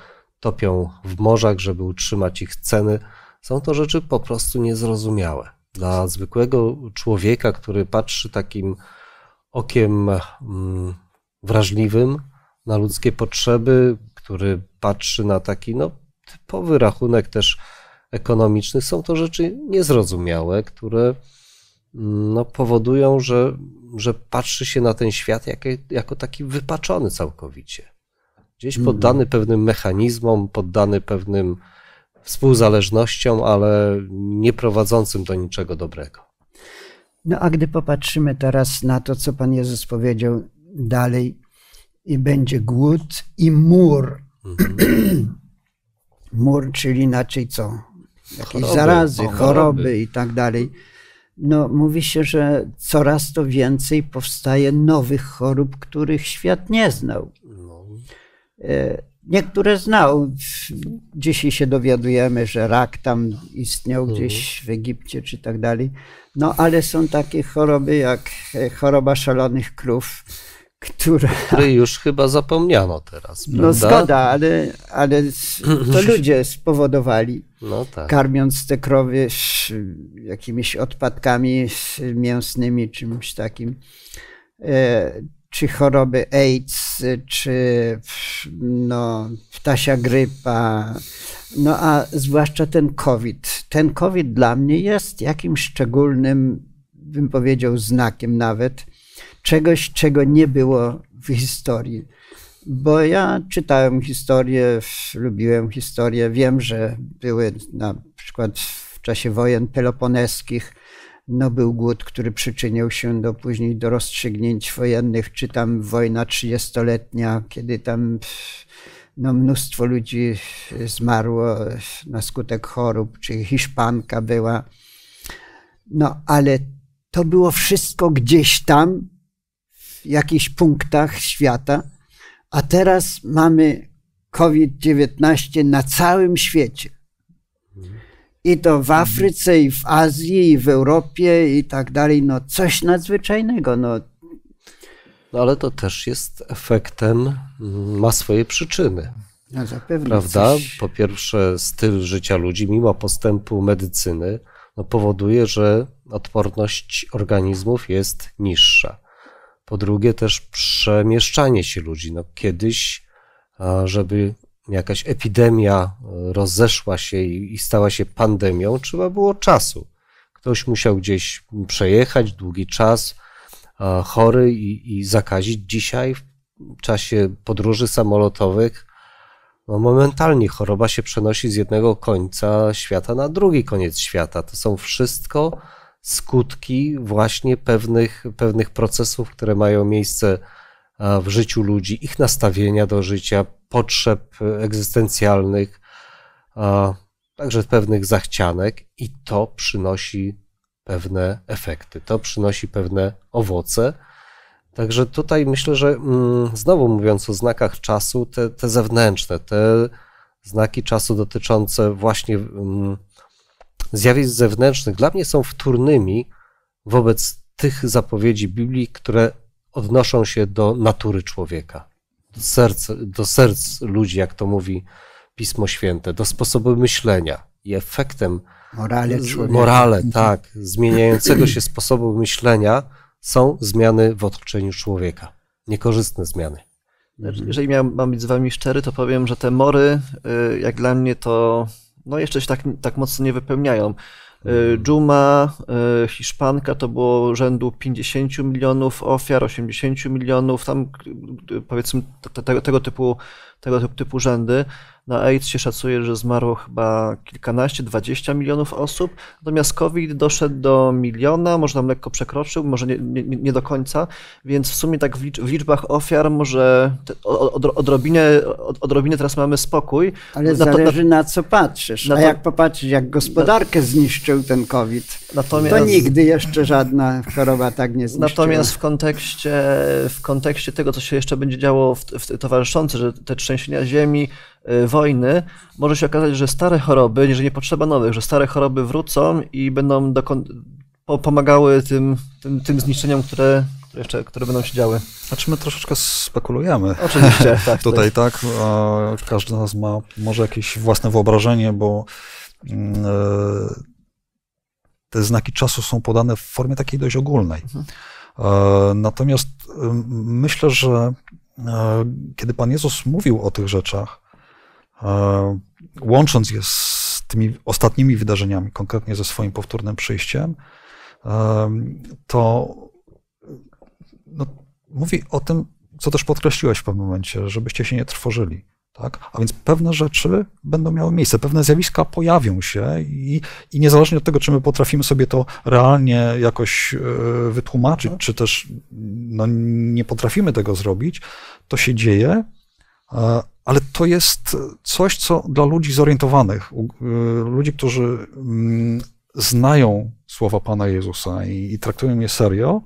S3: topią w morzach, żeby utrzymać ich ceny, są to rzeczy po prostu niezrozumiałe. Dla zwykłego człowieka, który patrzy takim okiem mm, wrażliwym na ludzkie potrzeby, który patrzy na taki no, typowy rachunek też ekonomiczny, są to rzeczy niezrozumiałe, które no, powodują, że, że patrzy się na ten świat jak, jako taki wypaczony całkowicie. Gdzieś mhm. poddany pewnym mechanizmom, poddany pewnym współzależnościom, ale nie prowadzącym do niczego dobrego.
S1: No a gdy popatrzymy teraz na to, co Pan Jezus powiedział dalej, i będzie głód i mur. Mhm. mur, czyli inaczej co? Jakieś choroby, zarazy, choroby. choroby i tak dalej no, mówi się, że coraz to więcej powstaje nowych chorób, których świat nie znał. No. E, niektóre znał. Dzisiaj się dowiadujemy, że rak tam istniał mhm. gdzieś w Egipcie czy tak dalej. No ale są takie choroby jak e, choroba szalonych krów, która... Której
S3: już chyba zapomniano teraz, no, prawda? No zgoda,
S1: ale, ale to ludzie spowodowali. No tak. Karmiąc te krowy jakimiś odpadkami mięsnymi, czymś takim. E, czy choroby AIDS, czy no, ptasia grypa, no a zwłaszcza ten COVID. Ten COVID dla mnie jest jakimś szczególnym, bym powiedział, znakiem nawet czegoś, czego nie było w historii. Bo ja czytałem historię, lubiłem historię. Wiem, że były na przykład w czasie wojen peloponeskich, no był głód, który przyczynił się do później do rozstrzygnięć wojennych, czy tam wojna trzydziestoletnia, kiedy tam no, mnóstwo ludzi zmarło na skutek chorób, czy Hiszpanka była. No ale to było wszystko gdzieś tam, w jakichś punktach świata a teraz mamy COVID-19 na całym świecie. I to w Afryce, i w Azji, i w Europie, i tak dalej. No, coś nadzwyczajnego. No.
S3: no ale to też jest efektem, mm, ma swoje przyczyny.
S1: No, zapewne. Prawda? Coś...
S3: Po pierwsze, styl życia ludzi, mimo postępu medycyny, no, powoduje, że odporność organizmów jest niższa. Po drugie, też przemieszczanie się ludzi. No, kiedyś, żeby jakaś epidemia e, rozeszła się i stała się pandemią, trzeba było czasu. Ktoś musiał gdzieś przejechać długi czas, chory i, i zakazić. Dzisiaj, w czasie podróży samolotowych, no momentalnie choroba się przenosi z jednego końca świata na drugi koniec świata. To są wszystko skutki właśnie pewnych, pewnych procesów, które mają miejsce e, w życiu ludzi, ich nastawienia do życia, potrzeb egzystencjalnych, e, także pewnych zachcianek, i to przynosi pewne efekty, to przynosi pewne owoce. Także tutaj myślę, że mm, znowu mówiąc o znakach czasu, te, te zewnętrzne, te znaki czasu dotyczące właśnie mm, zjawisk zewnętrznych dla mnie są wtórnymi wobec tych zapowiedzi Biblii, które odnoszą się do natury człowieka, do serc, do serc ludzi, jak to mówi Pismo Święte, do sposobu myślenia i efektem morale, morale tak, zmieniającego się sposobu myślenia są zmiany w otoczeniu człowieka. Niekorzystne zmiany.
S2: Jeżeli miał, mam być z wami szczery, to powiem, że te mory, y, jak dla mnie, to no jeszcze się tak, tak mocno nie wypełniają. Dżuma, y, mm. y, Hiszpanka to było rzędu 50 milionów ofiar, 80 milionów, tam y, powiedzmy tego, typu, tego typu rzędy. Na AIDS się szacuje, że zmarło chyba kilkanaście, dwadzieścia milionów osób, natomiast COVID doszedł do miliona, może nam lekko przekroczył, może nie, nie, nie do końca, więc w sumie tak w, licz, w liczbach ofiar może od, odrobinę, od, odrobinę teraz mamy spokój. Ale na zależy to,
S1: na, na, co patrzysz, na a to, jak
S2: popatrzysz, jak gospodarkę na, zniszczył
S1: ten COVID, to nigdy jeszcze żadna choroba tak nie zniszczyła. Natomiast w
S2: kontekście, w kontekście tego, co się jeszcze będzie działo w, w towarzyszące, że te trzęsienia ziemi, Y, wojny, może się okazać, że stare choroby, że nie potrzeba nowych, że stare choroby wrócą i będą pomagały tym, tym, tym zniszczeniom, które, jeszcze,
S4: które będą się działy. Znaczy my troszeczkę spekulujemy. Oczywiście, tak. Tutaj tak, każdy z nas ma może jakieś własne wyobrażenie, bo mm, e, te znaki czasu są podane w formie takiej dość ogólnej. Mhm. E, natomiast y, myślę, że e, kiedy Pan Jezus mówił o tych rzeczach, E, łącząc je z tymi ostatnimi wydarzeniami, konkretnie ze swoim powtórnym przyjściem, e, to no, mówi o tym, co też podkreśliłeś w pewnym momencie, żebyście się nie trwożyli. Tak? A więc pewne rzeczy będą miały miejsce, pewne zjawiska pojawią się i, i niezależnie od tego, czy my potrafimy sobie to realnie jakoś e, wytłumaczyć, czy też no, nie potrafimy tego zrobić, to się dzieje, ale to jest coś, co dla ludzi zorientowanych, y, ludzi, którzy mm, znają słowa Pana Jezusa i, i traktują je serio,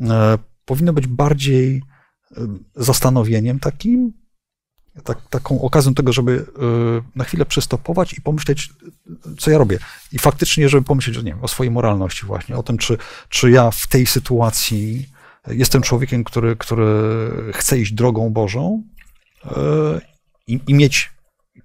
S4: e, powinno być bardziej y, zastanowieniem takim, tak, taką okazją tego, żeby y, na chwilę przystopować i pomyśleć, co ja robię. I faktycznie, żeby pomyśleć nie wiem, o swojej moralności właśnie, o tym, czy, czy ja w tej sytuacji jestem człowiekiem, który, który chce iść drogą Bożą, E, i, i mieć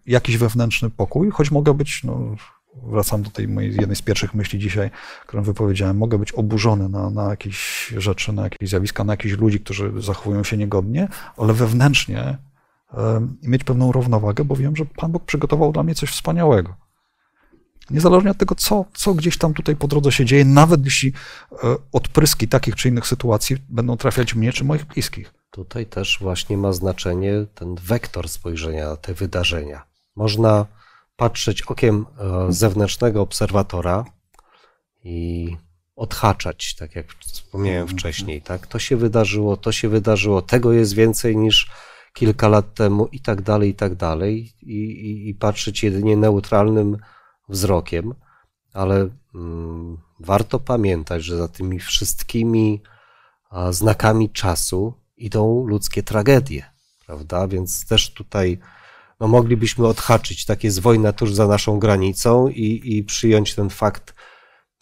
S4: jakiś wewnętrzny pokój, choć mogę być, no, wracam do tej mojej jednej z pierwszych myśli dzisiaj, którą wypowiedziałem, mogę być oburzony na, na jakieś rzeczy, na jakieś zjawiska, na jakichś ludzi, którzy zachowują się niegodnie, ale wewnętrznie mieć pewną równowagę, bo wiem, że Pan Bóg przygotował dla mnie coś wspaniałego. Niezależnie od tego, co, co gdzieś tam tutaj po drodze się dzieje, nawet jeśli e, odpryski takich czy innych sytuacji będą trafiać mnie czy moich bliskich.
S3: Tutaj też właśnie ma znaczenie ten wektor spojrzenia na te wydarzenia. Można patrzeć okiem e, zewnętrznego obserwatora i odhaczać, tak jak wspomniałem wcześniej, tak? To się wydarzyło, to się wydarzyło, tego jest więcej niż kilka lat temu i tak dalej, i tak dalej. I, i, i patrzeć jedynie neutralnym wzrokiem, ale mm, warto pamiętać, że za tymi wszystkimi a, znakami czasu idą ludzkie tragedie, prawda? Więc też tutaj no, moglibyśmy odhaczyć, tak jest wojna tuż za naszą granicą i, i przyjąć ten fakt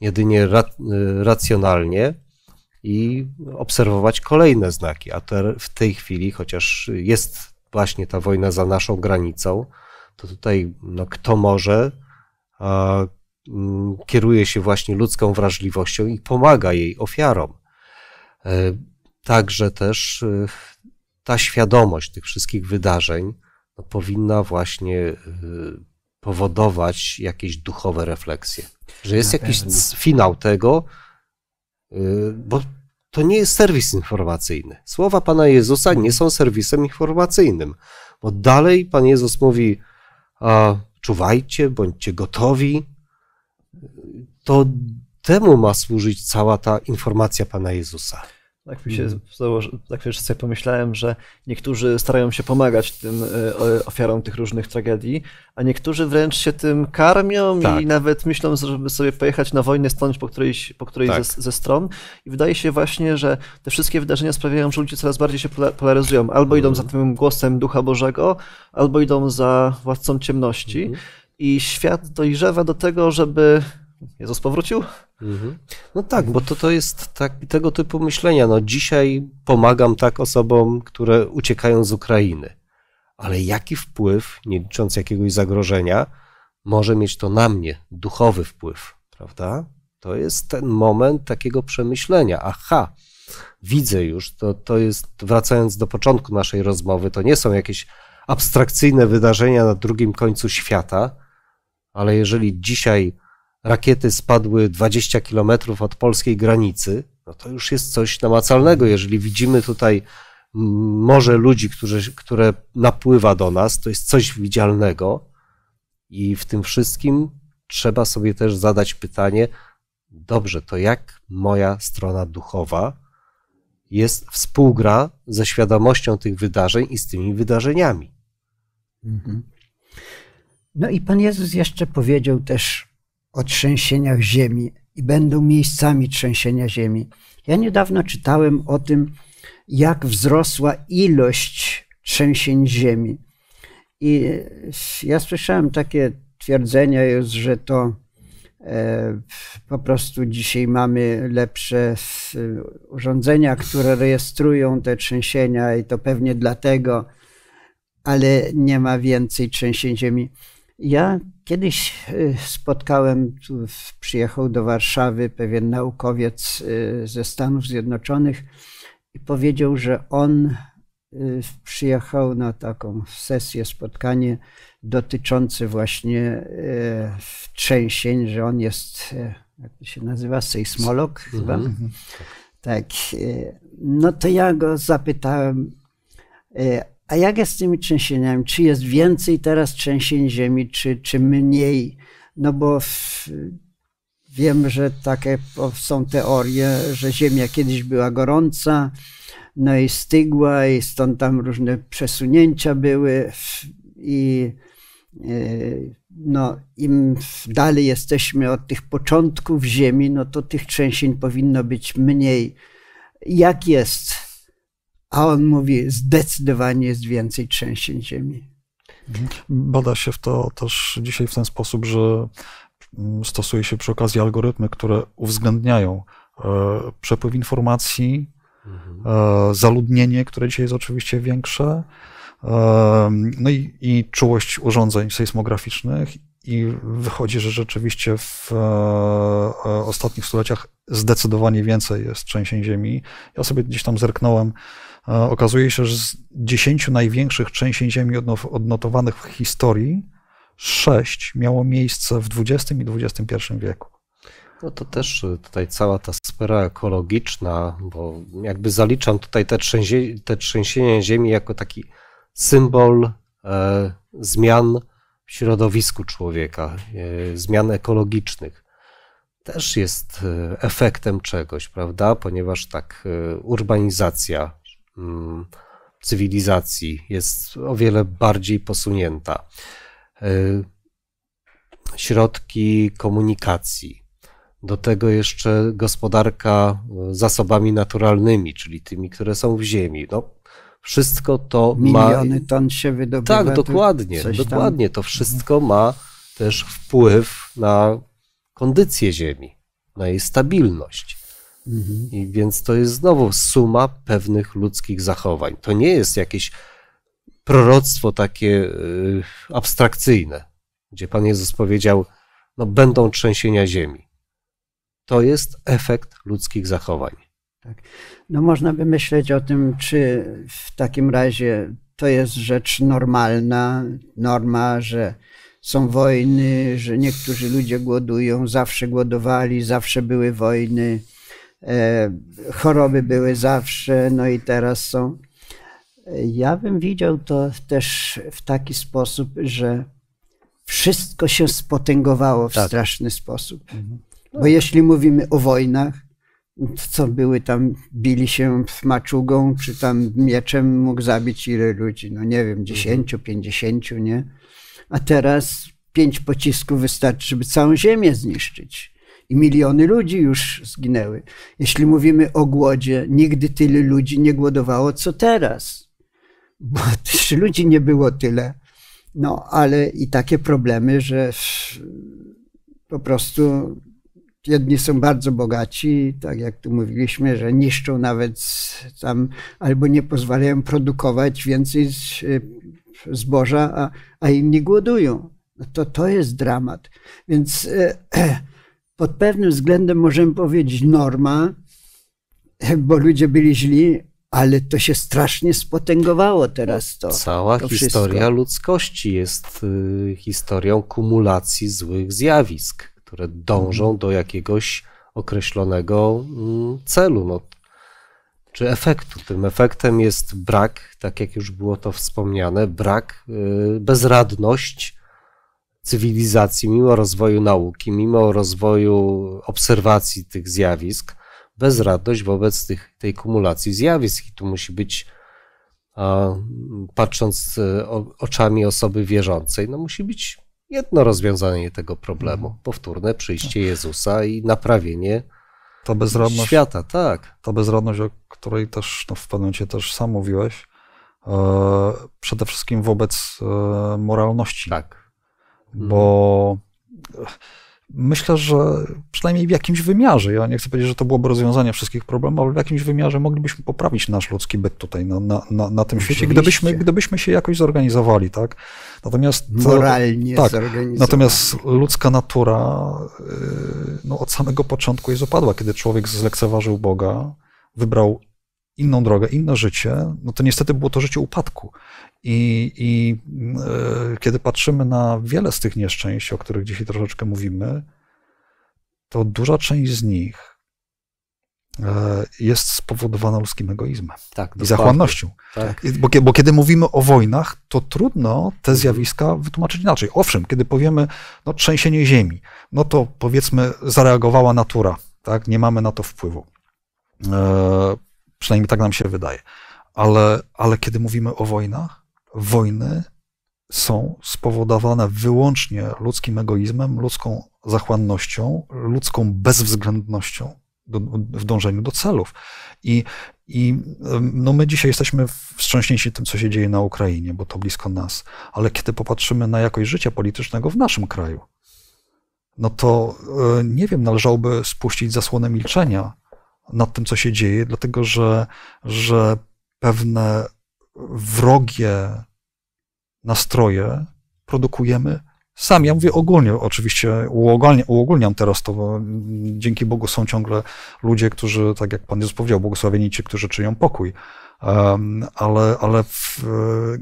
S3: jedynie ra, y, racjonalnie i obserwować kolejne znaki. A te, w tej chwili, chociaż jest właśnie ta wojna za naszą granicą, to tutaj no, kto może, a, mm, kieruje się właśnie ludzką wrażliwością i pomaga jej ofiarom. E, także też y, ta świadomość tych wszystkich wydarzeń no, powinna właśnie y, powodować jakieś duchowe refleksje. Że jest jakiś finał tego, y, bo to nie jest serwis informacyjny. Słowa Pana Jezusa nie są serwisem informacyjnym, bo dalej Pan Jezus mówi: czuwajcie, bądźcie gotowi. To temu ma służyć cała ta informacja Pana Jezusa. Tak mi się
S2: mhm. założy, tak wiesz, sobie pomyślałem, że niektórzy starają się pomagać tym e, ofiarom tych różnych tragedii, a niektórzy wręcz się tym karmią tak. i nawet myślą, żeby sobie pojechać na wojnę stąd po którejś, po którejś tak. ze, ze, stron. I wydaje się właśnie, że te wszystkie wydarzenia sprawiają, że ludzie coraz bardziej się polaryzują. Albo idą za mhm. tym głosem Ducha Bożego, albo idą za władcą ciemności. Mhm. I świat dojrzewa do tego, żeby
S3: Jezus powrócił? Mhm. No tak, bo to, to jest tak, tego typu myślenia. No, dzisiaj pomagam tak osobom, które uciekają z Ukrainy. Ale jaki wpływ, nie licząc jakiegoś zagrożenia, może mieć to na mnie, duchowy wpływ, prawda? To jest ten moment takiego przemyślenia. Aha, widzę już, to, to jest, wracając do początku naszej rozmowy, to nie są jakieś abstrakcyjne wydarzenia na drugim końcu świata, ale jeżeli dzisiaj rakiety spadły 20 kilometrów od polskiej granicy, no to już jest coś namacalnego. Jeżeli widzimy tutaj morze ludzi, które napływa do nas, to jest coś widzialnego i w tym wszystkim trzeba sobie też zadać pytanie, dobrze, to jak moja strona duchowa jest współgra ze świadomością tych wydarzeń i z tymi wydarzeniami. Mhm.
S1: No i Pan Jezus jeszcze powiedział też o trzęsieniach ziemi i będą miejscami trzęsienia ziemi. Ja niedawno czytałem o tym, jak wzrosła ilość trzęsień ziemi. I e, ja słyszałem takie twierdzenia już, że to e, po prostu dzisiaj mamy lepsze e, urządzenia, które rejestrują te trzęsienia i to pewnie dlatego, ale nie ma więcej trzęsień ziemi. Ja kiedyś y, spotkałem, przyjechał do Warszawy pewien naukowiec y, ze Stanów Zjednoczonych i powiedział, że on y, przyjechał na taką sesję, spotkanie dotyczące właśnie trzęsień, że on jest, jak to się nazywa, sejsmolog chyba. Mhm. Tak. No to ja go zapytałem, a jak jest z tymi trzęsieniami? Czy jest więcej teraz trzęsień ziemi, czy, czy mniej? No bo w, wiem, że takie są teorie, że Ziemia kiedyś była gorąca, no i stygła, i stąd tam różne przesunięcia były. I e, no, im dalej jesteśmy od tych początków Ziemi, no to tych trzęsień powinno być mniej. Jak jest? A on mówi, zdecydowanie jest więcej trzęsień ziemi.
S4: Bada się w to też dzisiaj w ten sposób, że mm, stosuje się przy okazji algorytmy, które uwzględniają e, przepływ informacji, mhm. e, zaludnienie, które dzisiaj jest oczywiście większe, e, no i, i czułość urządzeń sejsmograficznych i wychodzi, że rzeczywiście w ostatnich stuleciach zdecydowanie więcej jest trzęsień ziemi. Ja sobie gdzieś tam zerknąłem Okazuje się, że z dziesięciu największych trzęsień ziemi odnotowanych w historii, sześć miało miejsce w XX i XXI wieku.
S3: No to też y, tutaj cała ta sfera ekologiczna, bo jakby zaliczam tutaj te, trzęsie, te trzęsienia ziemi jako taki symbol e, zmian w środowisku człowieka, e, zmian ekologicznych. Też jest e, efektem czegoś, prawda? Ponieważ tak, e, urbanizacja Mm, cywilizacji jest o wiele bardziej posunięta. E, środki komunikacji, do tego jeszcze gospodarka e, zasobami naturalnymi, czyli tymi, które są w ziemi. No, wszystko to Miliony ma. Miliony ton się wydobywa. Tak, dokładnie. Dokładnie. To mhm. wszystko ma też wpływ na kondycję Ziemi, na jej stabilność. Mhm. I więc to jest znowu suma pewnych ludzkich zachowań. To nie jest jakieś proroctwo takie y, abstrakcyjne, gdzie Pan Jezus powiedział, no będą trzęsienia ziemi. To jest efekt ludzkich zachowań. Tak.
S1: No można by myśleć o tym, czy w takim razie to jest rzecz normalna, norma, że są wojny, że niektórzy ludzie głodują, zawsze głodowali, zawsze były wojny. E, choroby były zawsze, no i teraz są. Ja bym widział to też w taki sposób, że wszystko się spotęgowało w tak. straszny sposób. Mhm. Bo jeśli mówimy o wojnach, co były tam, bili się maczugą, czy tam mieczem mógł zabić ile ludzi, no nie wiem, 10, 50, mhm. nie? A teraz pięć pocisków wystarczy, żeby całą ziemię zniszczyć i miliony ludzi już zginęły. Jeśli mówimy o głodzie, nigdy tyle ludzi nie głodowało, co teraz, bo też ludzi nie było tyle. No, ale i takie problemy, że po prostu jedni są bardzo bogaci, tak jak tu mówiliśmy, że niszczą nawet tam albo nie pozwalają produkować więcej e, zboża, a, a inni głodują. No to to jest dramat. Więc. E, e, pod pewnym względem możemy powiedzieć norma, bo ludzie byli źli, ale to się strasznie spotęgowało teraz to. Cała to historia wszystko.
S3: ludzkości jest y, historią kumulacji złych zjawisk, które dążą mhm. do jakiegoś określonego mm, celu. No, czy efektu. Tym efektem jest brak, tak jak już było to wspomniane, brak, y, bezradność cywilizacji, mimo rozwoju nauki, mimo rozwoju obserwacji tych zjawisk, bezradność wobec tych, tej kumulacji zjawisk. I tu musi być, patrząc e, oczami osoby wierzącej, no musi być jedno rozwiązanie tego problemu. Mhm. Powtórne przyjście tak. Jezusa i naprawienie to bezradność, świata, tak. Ta bezradność, o której też
S4: no, w pewnym momencie też sam mówiłeś, e, przede wszystkim wobec e, moralności. Tak bo myślę, że przynajmniej w jakimś wymiarze, ja nie chcę powiedzieć, że to byłoby rozwiązanie wszystkich problemów, ale w jakimś wymiarze moglibyśmy poprawić nasz ludzki byt tutaj na, na, na, na tym świecie, gdybyśmy, gdybyśmy się jakoś zorganizowali, tak? Natomiast... Moralnie tak, Natomiast ludzka natura y, no, od samego początku jest opadła, kiedy człowiek zlekceważył Boga, wybrał inną drogę, inne życie, no to niestety było to życie upadku. I, i e, kiedy patrzymy na wiele z tych nieszczęść, o których dzisiaj troszeczkę mówimy, to duża część z nich e, jest spowodowana ludzkim egoizmem
S3: tak, i zachłannością. Tak.
S4: Bo, bo, kiedy mówimy o wojnach, to trudno te mhm. zjawiska wytłumaczyć inaczej. Owszem, kiedy powiemy no, trzęsienie ziemi, no to powiedzmy zareagowała natura, tak? nie mamy na to wpływu. E, przynajmniej tak nam się wydaje. Ale, ale kiedy mówimy o wojnach, wojny są spowodowane wyłącznie ludzkim egoizmem, ludzką zachłannością, ludzką bezwzględnością do, w dążeniu do celów. I, i no my dzisiaj jesteśmy wstrząśnięci tym, co się dzieje na Ukrainie, bo to blisko nas. Ale kiedy popatrzymy na jakość życia politycznego w naszym kraju, no to e, nie wiem, należałoby spuścić zasłonę milczenia nad tym, co się dzieje, dlatego że, że pewne wrogie nastroje produkujemy sami. Ja mówię ogólnie, oczywiście uogólniam, uogólniam teraz to, bo dzięki Bogu są ciągle ludzie, którzy, tak jak Pan Jezus powiedział, błogosławieni ci, którzy czują pokój. Um, ale, ale w,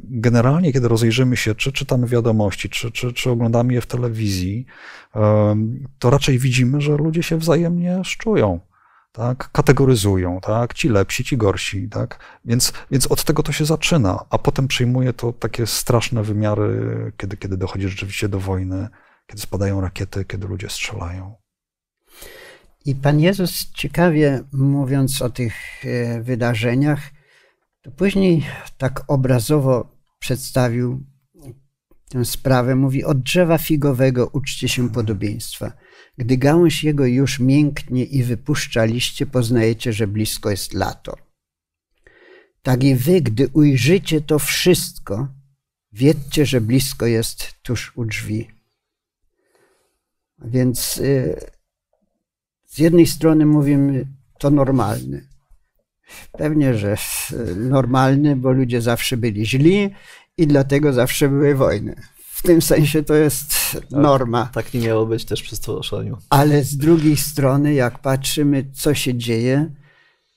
S4: generalnie, kiedy rozejrzymy się, czy czytamy wiadomości, czy, czy, czy oglądamy je w telewizji, um, to raczej widzimy, że ludzie się wzajemnie szczują tak? kategoryzują, tak? ci lepsi, ci gorsi. Tak? Więc, więc od tego to się zaczyna, a potem przyjmuje to takie straszne wymiary, kiedy, kiedy dochodzi rzeczywiście do wojny, kiedy spadają rakiety, kiedy ludzie strzelają.
S1: I Pan Jezus ciekawie mówiąc o tych e, wydarzeniach, to później tak obrazowo przedstawił tę sprawę. Mówi: Od drzewa figowego uczcie się podobieństwa. Gdy gałąź jego już mięknie i wypuszcza liście, poznajecie, że blisko jest lato. Tak i wy, gdy ujrzycie to wszystko, wiedzcie, że blisko jest tuż u drzwi. Więc y, z jednej strony mówimy, to normalne. Pewnie, że normalny, bo ludzie zawsze byli źli i dlatego zawsze były wojny. W tym sensie to jest tak. norma.
S2: Tak, tak nie miało być też przy stowarzyszeniu.
S1: Ale z drugiej strony, jak patrzymy, co się dzieje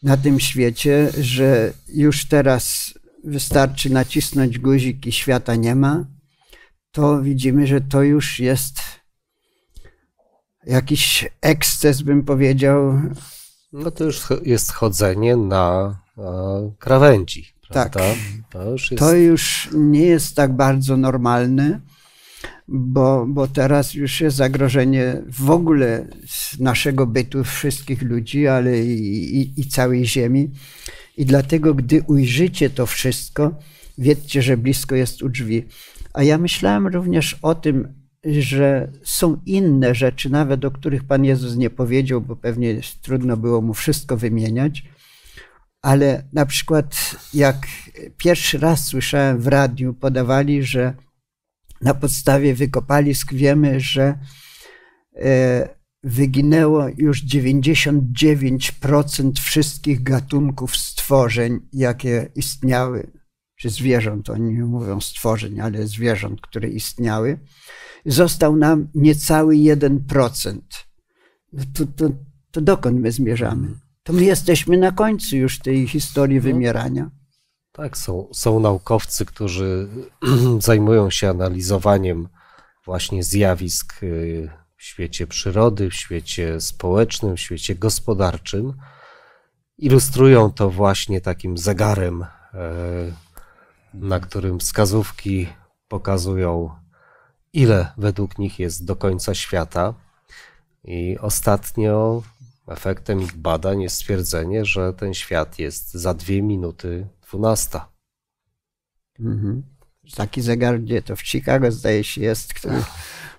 S1: na tym świecie, że już teraz wystarczy nacisnąć guzik i świata nie ma, to widzimy, że to już jest jakiś eksces, bym powiedział.
S3: No to już jest chodzenie na, krawędzi. Tak. Prawda? Tak. To już, jest... to już nie jest tak bardzo normalne
S1: bo, bo teraz już jest zagrożenie w ogóle naszego bytu, wszystkich ludzi, ale i, i, i całej Ziemi. I dlatego, gdy ujrzycie to wszystko, wiedzcie, że blisko jest u drzwi. A ja myślałem również o tym, że są inne rzeczy, nawet o których Pan Jezus nie powiedział, bo pewnie trudno było mu wszystko wymieniać. Ale na przykład, jak pierwszy raz słyszałem w radiu, podawali, że na podstawie wykopalisk wiemy, że e, wyginęło już 99% wszystkich gatunków stworzeń, jakie istniały, czy zwierząt, oni nie mówią stworzeń, ale zwierząt, które istniały. Został nam niecały 1%. No to, to, to dokąd my zmierzamy? To my jesteśmy na końcu już tej historii no. wymierania.
S3: Tak, są, są naukowcy, którzy zajmują się analizowaniem właśnie zjawisk y, w świecie przyrody, w świecie społecznym, w świecie gospodarczym. Ilustrują to właśnie takim zegarem, e, na którym wskazówki pokazują, ile według nich jest do końca świata. I ostatnio efektem ich badań jest stwierdzenie, że ten świat jest za dwie minuty dwunasta.
S1: Mhm. Taki zegar, gdzie to w Chicago zdaje
S4: się jest, który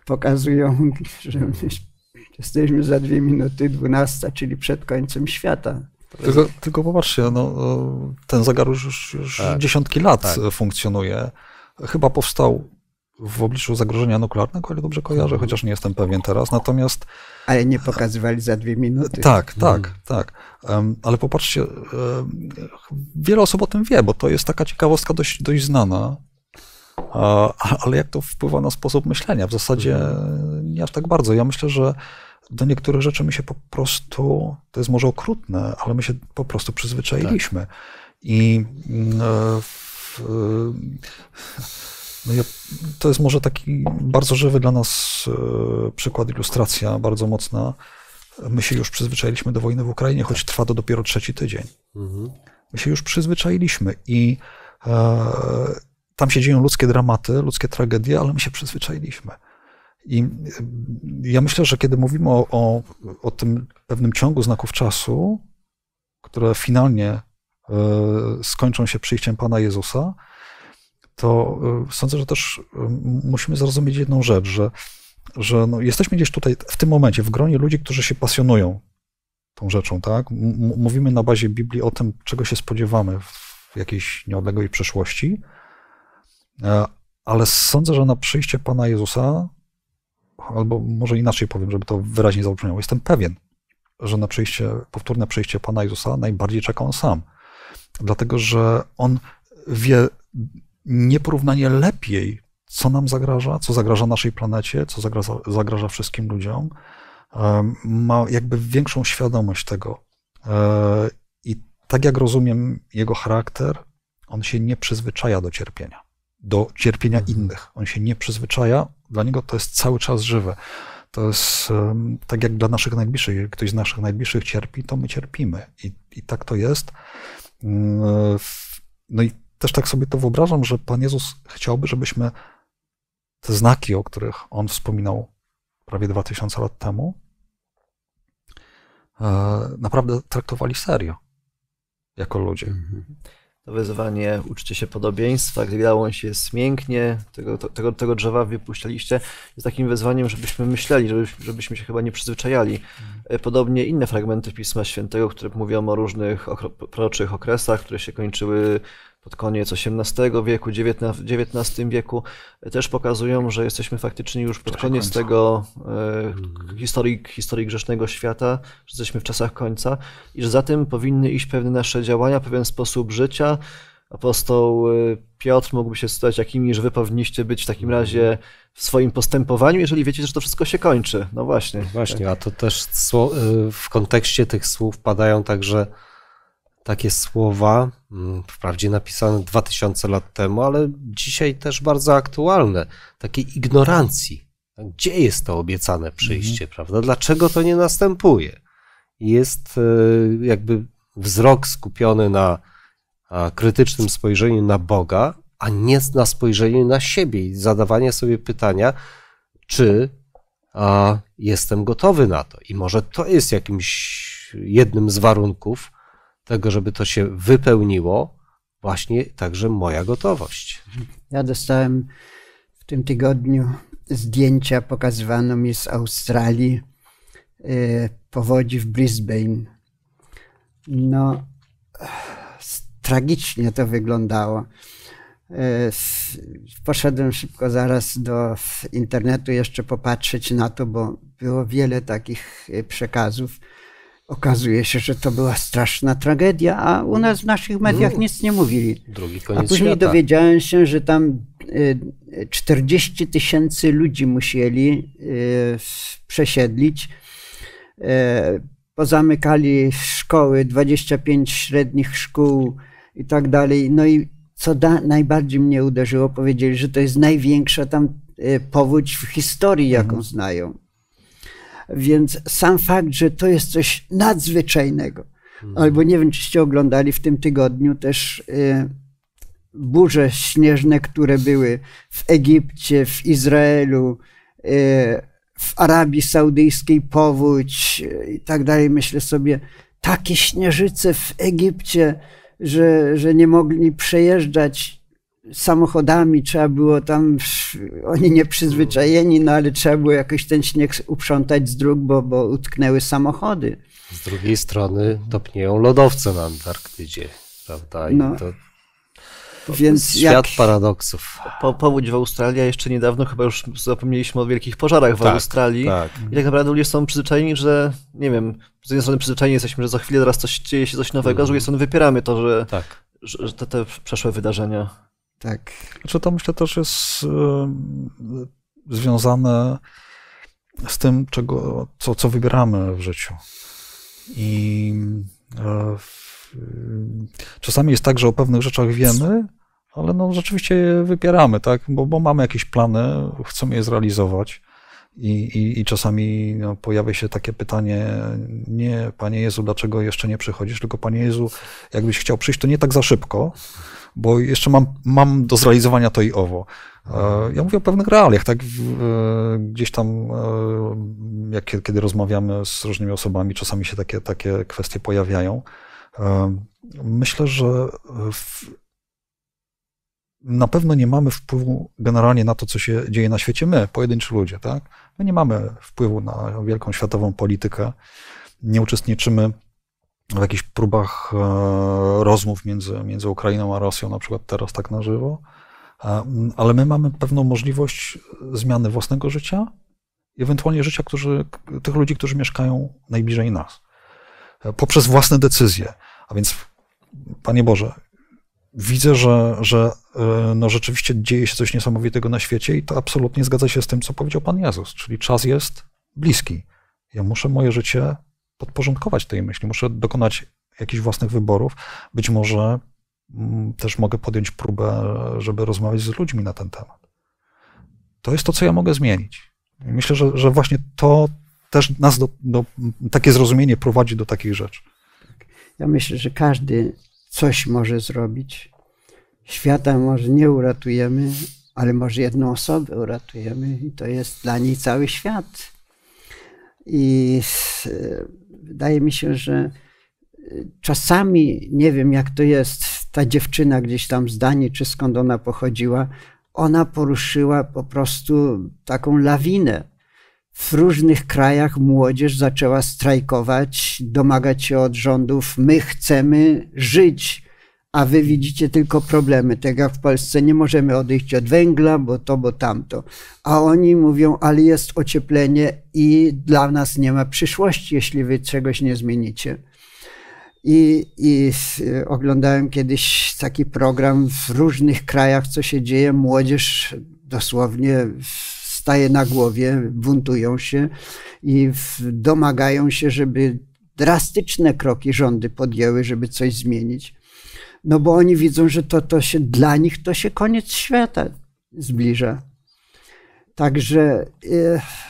S1: pokazują, że jesteśmy za dwie minuty dwunasta, czyli przed końcem świata. Tylko,
S4: tylko popatrzcie, no, ten zegar już, już tak. dziesiątki lat tak. funkcjonuje. Chyba powstał w obliczu zagrożenia nuklearnego, ale dobrze kojarzę, mhm. chociaż nie jestem pewien teraz. Natomiast. Ale nie pokazywali
S1: za dwie minuty. Tak, tak,
S4: hmm. tak. ale popatrzcie, wiele osób o tym wie, bo to jest taka ciekawostka dość, dość znana. ale jak to wpływa na sposób myślenia? W zasadzie nie aż tak bardzo. Ja myślę, że do niektórych rzeczy my się po prostu, to jest może okrutne, ale my się po prostu przyzwyczailiśmy. Tak. I. Mm, e, w, e, no ja, to jest może taki bardzo żywy dla nas e, przykład, ilustracja bardzo mocna. My się już przyzwyczailiśmy do wojny w Ukrainie, choć tak. trwa to dopiero trzeci tydzień. Mhm. My się już przyzwyczailiśmy i e, tam się dzieją ludzkie dramaty, ludzkie tragedie, ale my się przyzwyczailiśmy. I e, ja myślę, że kiedy mówimy o, o, o tym pewnym ciągu znaków czasu, które finalnie e, skończą się przyjściem Pana Jezusa, to y, sądzę, że też y, musimy zrozumieć jedną rzecz, że, że no jesteśmy gdzieś tutaj w tym momencie w gronie ludzi, którzy się pasjonują tą rzeczą, tak? M mówimy na bazie Biblii o tym, czego się spodziewamy w jakiejś nieodległej przyszłości, e, ale sądzę, że na przyjście Pana Jezusa, albo może inaczej powiem, żeby to wyraźnie zabrzmiało, jestem pewien, że na przyjście, powtórne przyjście Pana Jezusa najbardziej czeka On sam. Dlatego, że On wie nieporównanie lepiej, co nam zagraża, co zagraża naszej planecie, co zagraża, zagraża wszystkim ludziom, ma jakby większą świadomość tego. E, I tak jak rozumiem jego charakter, on się nie przyzwyczaja do cierpienia, do cierpienia mhm. innych. On się nie przyzwyczaja, dla niego to jest cały czas żywe. To jest tak jak dla naszych najbliższych. Jeżeli ktoś z naszych najbliższych cierpi, to my cierpimy. I, i tak to jest. Mm, e, no i też tak sobie to wyobrażam, że Pan Jezus chciałby, żebyśmy te znaki, o których On wspominał prawie 2000 lat temu, e, naprawdę traktowali serio jako ludzie. Mhm.
S2: To wezwanie uczcie się podobieństwa, gdy gałąź jest mięknie, tego, tego, tego drzewa wypuściliście, jest takim wezwaniem, żebyśmy myśleli, żebyśmy, się chyba nie przyzwyczajali. Mhm. Podobnie inne fragmenty Pisma Świętego, które mówią o różnych proroczych okresach, które się kończyły pod koniec XVIII wieku, XIX wieku, e, też pokazują, że jesteśmy faktycznie już pod tak, koniec końca. tego e, historii, mhm. historii grzesznego świata, że jesteśmy w czasach końca i że za tym powinny iść pewne nasze działania, pewien sposób życia. Apostoł e, Piotr mógłby się stać jakimi, że wy powinniście być w takim razie mhm. w swoim postępowaniu, jeżeli wiecie, że to
S3: wszystko się kończy. No właśnie. No właśnie, a to też e, w kontekście tych słów padają także takie słowa, Mm, wprawdzie napisane 2000 lat temu, ale dzisiaj też bardzo aktualne, takiej ignorancji. Gdzie jest to obiecane przyjście, mhm. prawda? Dlaczego to nie następuje? Jest e, jakby wzrok skupiony na krytycznym spojrzeniu na Boga, a nie na spojrzeniu na siebie i zadawanie sobie pytania, czy a, jestem gotowy na to. I może to jest jakimś jednym z warunków, tego, żeby to się wypełniło, właśnie także moja gotowość.
S1: Ja dostałem w tym tygodniu zdjęcia, pokazywano mi z Australii y, powodzi w Brisbane. No, tragicznie to wyglądało. Y, poszedłem szybko zaraz do internetu jeszcze popatrzeć na to, bo było wiele takich y, przekazów okazuje się, że to była straszna tragedia, a u nas w naszych mediach no, nic nie mówili.
S3: Drugi koniec a później świata.
S1: dowiedziałem się, że tam 40 y, tysięcy ludzi musieli y, przesiedlić. Y, pozamykali szkoły, 25 średnich szkół i tak dalej. No i co da, najbardziej mnie uderzyło, powiedzieli, że to jest największa tam powódź w historii, jaką mhm. znają. Więc sam fakt, że to jest coś nadzwyczajnego, mhm. albo nie wiem, czyście oglądali w tym tygodniu też y, burze śnieżne, które były w Egipcie, w Izraelu, y, w Arabii Saudyjskiej, powódź y, i tak dalej. Myślę sobie, takie śnieżyce w Egipcie, że, że nie mogli przejeżdżać samochodami trzeba było tam, oni nieprzyzwyczajeni, no ale trzeba było jakoś ten śnieg uprzątać z dróg, bo, bo utknęły
S3: samochody. Z drugiej strony topnieją lodowce na Antarktydzie, prawda? I no. to, Więc świat jak... paradoksów.
S2: Po, powódź w Australii, a jeszcze niedawno chyba już zapomnieliśmy o wielkich pożarach w tak, Australii. Tak. I tak naprawdę ludzie są przyzwyczajeni, że nie wiem, z jednej strony przyzwyczajeni jesteśmy, że za chwilę teraz coś dzieje się coś nowego, mm. z drugiej mhm. strony wypieramy to, że, tak. że, że te, te przeszłe wydarzenia.
S4: Tak. Czy znaczy, to myślę też jest y, związane z tym, czego, co, co wybieramy w życiu. I y, y, czasami jest tak, że o pewnych rzeczach wiemy, ale no rzeczywiście je wypieramy, tak? bo, bo mamy jakieś plany, chcemy je zrealizować. I, i, i czasami no, pojawia się takie pytanie, nie, Panie Jezu, dlaczego jeszcze nie przychodzisz, tylko Panie Jezu, jakbyś chciał przyjść, to nie tak za szybko, bo jeszcze mam, mam do zrealizowania to i owo. E, ja mówię o pewnych realiach, tak? E, gdzieś tam, e, jak, kiedy rozmawiamy z różnymi osobami, czasami się takie, takie kwestie pojawiają. Myślę, że w, na pewno nie mamy wpływu generalnie na to, co się dzieje na świecie my, pojedynczy ludzie, tak? My nie mamy wpływu na wielką światową politykę, nie uczestniczymy w jakichś próbach e, rozmów między, między Ukrainą a Rosją, na przykład teraz tak na żywo, e, ale my mamy pewną możliwość zmiany własnego życia i ewentualnie życia którzy, tych ludzi, którzy mieszkają najbliżej nas, e, poprzez własne decyzje. A więc, Panie Boże, widzę, że, że no rzeczywiście dzieje się coś niesamowitego na świecie i to absolutnie zgadza się z tym, co powiedział Pan Jezus, czyli czas jest bliski. Ja muszę moje życie podporządkować tej myśli, muszę dokonać jakichś własnych wyborów. Być może mm, też mogę podjąć próbę, żeby rozmawiać z ludźmi na ten temat. To jest to, co ja mogę zmienić. myślę, że, że właśnie to też nas do, do, takie zrozumienie prowadzi do takich rzeczy. Tak. Ja myślę, że każdy coś może
S1: zrobić. Świata może nie uratujemy, ale może jedną osobę uratujemy i to jest dla niej cały świat. I wydaje mi się, że y, czasami, nie wiem jak to jest, ta dziewczyna gdzieś tam z Danii, czy skąd ona pochodziła, ona poruszyła po prostu taką lawinę. W różnych krajach młodzież zaczęła strajkować, domagać się od rządów: My chcemy żyć, a wy widzicie tylko problemy. Tak jak w Polsce nie możemy odejść od węgla, bo to, bo tamto. A oni mówią, ale jest ocieplenie i dla nas nie ma przyszłości, jeśli wy czegoś nie zmienicie. I, I, oglądałem kiedyś taki program w różnych krajach, co się dzieje. Młodzież dosłownie staje na głowie, buntują się i domagają się, żeby drastyczne kroki rządy podjęły, żeby coś zmienić no bo oni widzą, że to, to się, dla nich to się koniec świata zbliża. Także.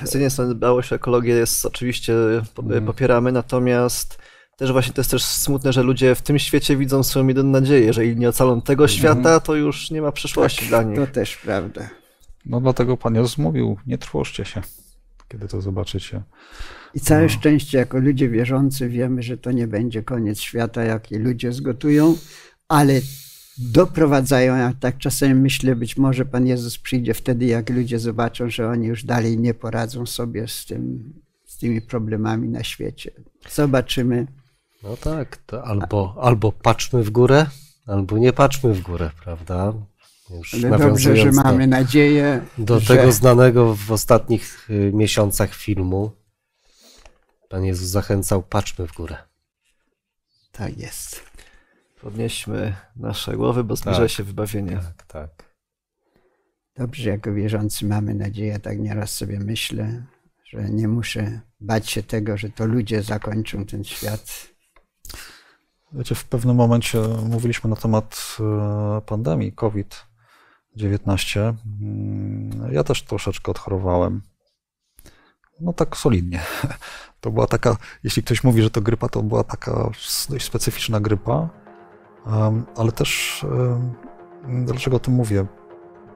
S2: E, Z jednej strony dbałość o ekologię jest oczywiście e, mhm. popieramy, natomiast też właśnie to jest też smutne, że ludzie w tym świecie widzą swoją jedyną nadzieję. Jeżeli nie
S4: ocalą tego mhm. świata,
S2: to już nie ma przyszłości tak, dla nich. To też prawda.
S4: No dlatego Pan Jezus mówił, nie trwożcie się, kiedy to zobaczycie. I całe no. szczęście, jako ludzie
S1: wierzący, wiemy, że to nie będzie koniec świata, jaki ludzie zgotują, ale doprowadzają, ja tak czasem myślę, być może Pan Jezus przyjdzie wtedy, jak ludzie zobaczą, że oni już dalej nie poradzą sobie z, tym, z tymi problemami na świecie. Zobaczymy. No tak,
S3: albo, albo patrzmy w górę, albo nie patrzmy w górę, prawda? Ale dobrze, że mamy nadzieję. Do że... tego znanego w ostatnich y, miesiącach filmu Pan Jezus zachęcał, patrzmy w górę.
S2: Tak jest. Podnieśmy nasze
S1: głowy, bo zbliża tak, się wybawienie. Tak, tak. Dobrze, jako wierzący mamy nadzieję, tak nieraz sobie myślę, że nie muszę bać się tego, że to ludzie zakończą ten świat.
S4: Wiecie, w pewnym momencie mówiliśmy na temat e, pandemii COVID-19. Mm, ja też troszeczkę odchorowałem. No tak solidnie. To była taka, jeśli ktoś mówi, że to grypa, to była taka dość specyficzna grypa ale też, dlaczego o tym mówię?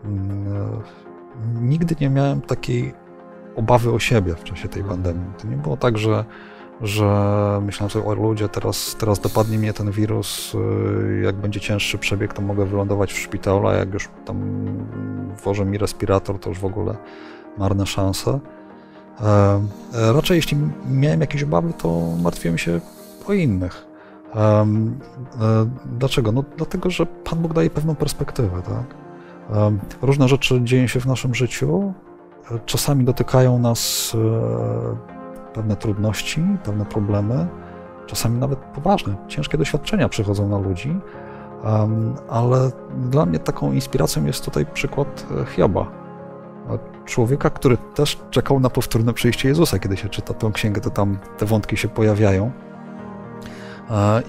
S4: Mm, e, nigdy nie miałem takiej obawy o siebie w czasie tej pandemii. To nie było tak, że, że myślałem sobie, o ludzie, teraz, teraz dopadnie mnie ten wirus, y, jak będzie cięższy przebieg, to mogę wylądować w szpitalu, a jak już tam włożę mi respirator, to już w ogóle marne szanse. E, raczej jeśli miałem jakieś obawy, to martwiłem się o innych. Um, dlaczego? No dlatego, że Pan Bóg daje pewną perspektywę, tak? Um, różne rzeczy dzieją się w naszym życiu, e, czasami dotykają nas e, pewne trudności, pewne problemy, czasami nawet poważne, ciężkie doświadczenia przychodzą na ludzi, um, ale dla mnie taką inspiracją jest tutaj przykład e, Hioba, człowieka, który też czekał na powtórne przyjście Jezusa. Kiedy się czyta tę księgę, to tam te wątki się pojawiają.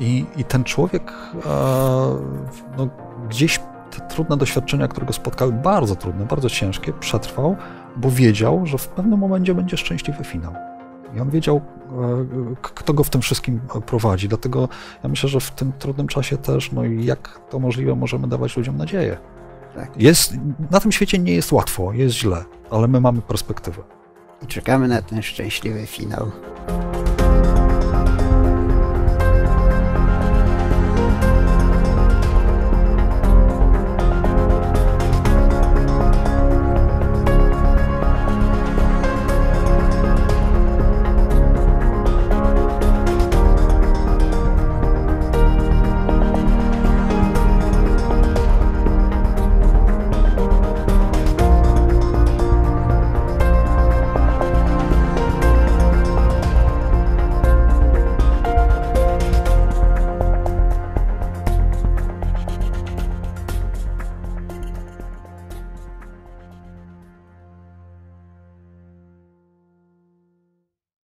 S4: I, i ten człowiek no, gdzieś te trudne doświadczenia, które go spotkały, bardzo trudne, bardzo ciężkie, przetrwał, bo wiedział, że w pewnym momencie będzie szczęśliwy finał. I on wiedział, e, kto go w tym wszystkim prowadzi. Dlatego ja myślę, że w tym trudnym czasie też, no jak to możliwe, możemy dawać ludziom nadzieję. Tak. Jest, na tym świecie nie jest łatwo, jest źle, ale my mamy perspektywę. I czekamy na ten szczęśliwy finał.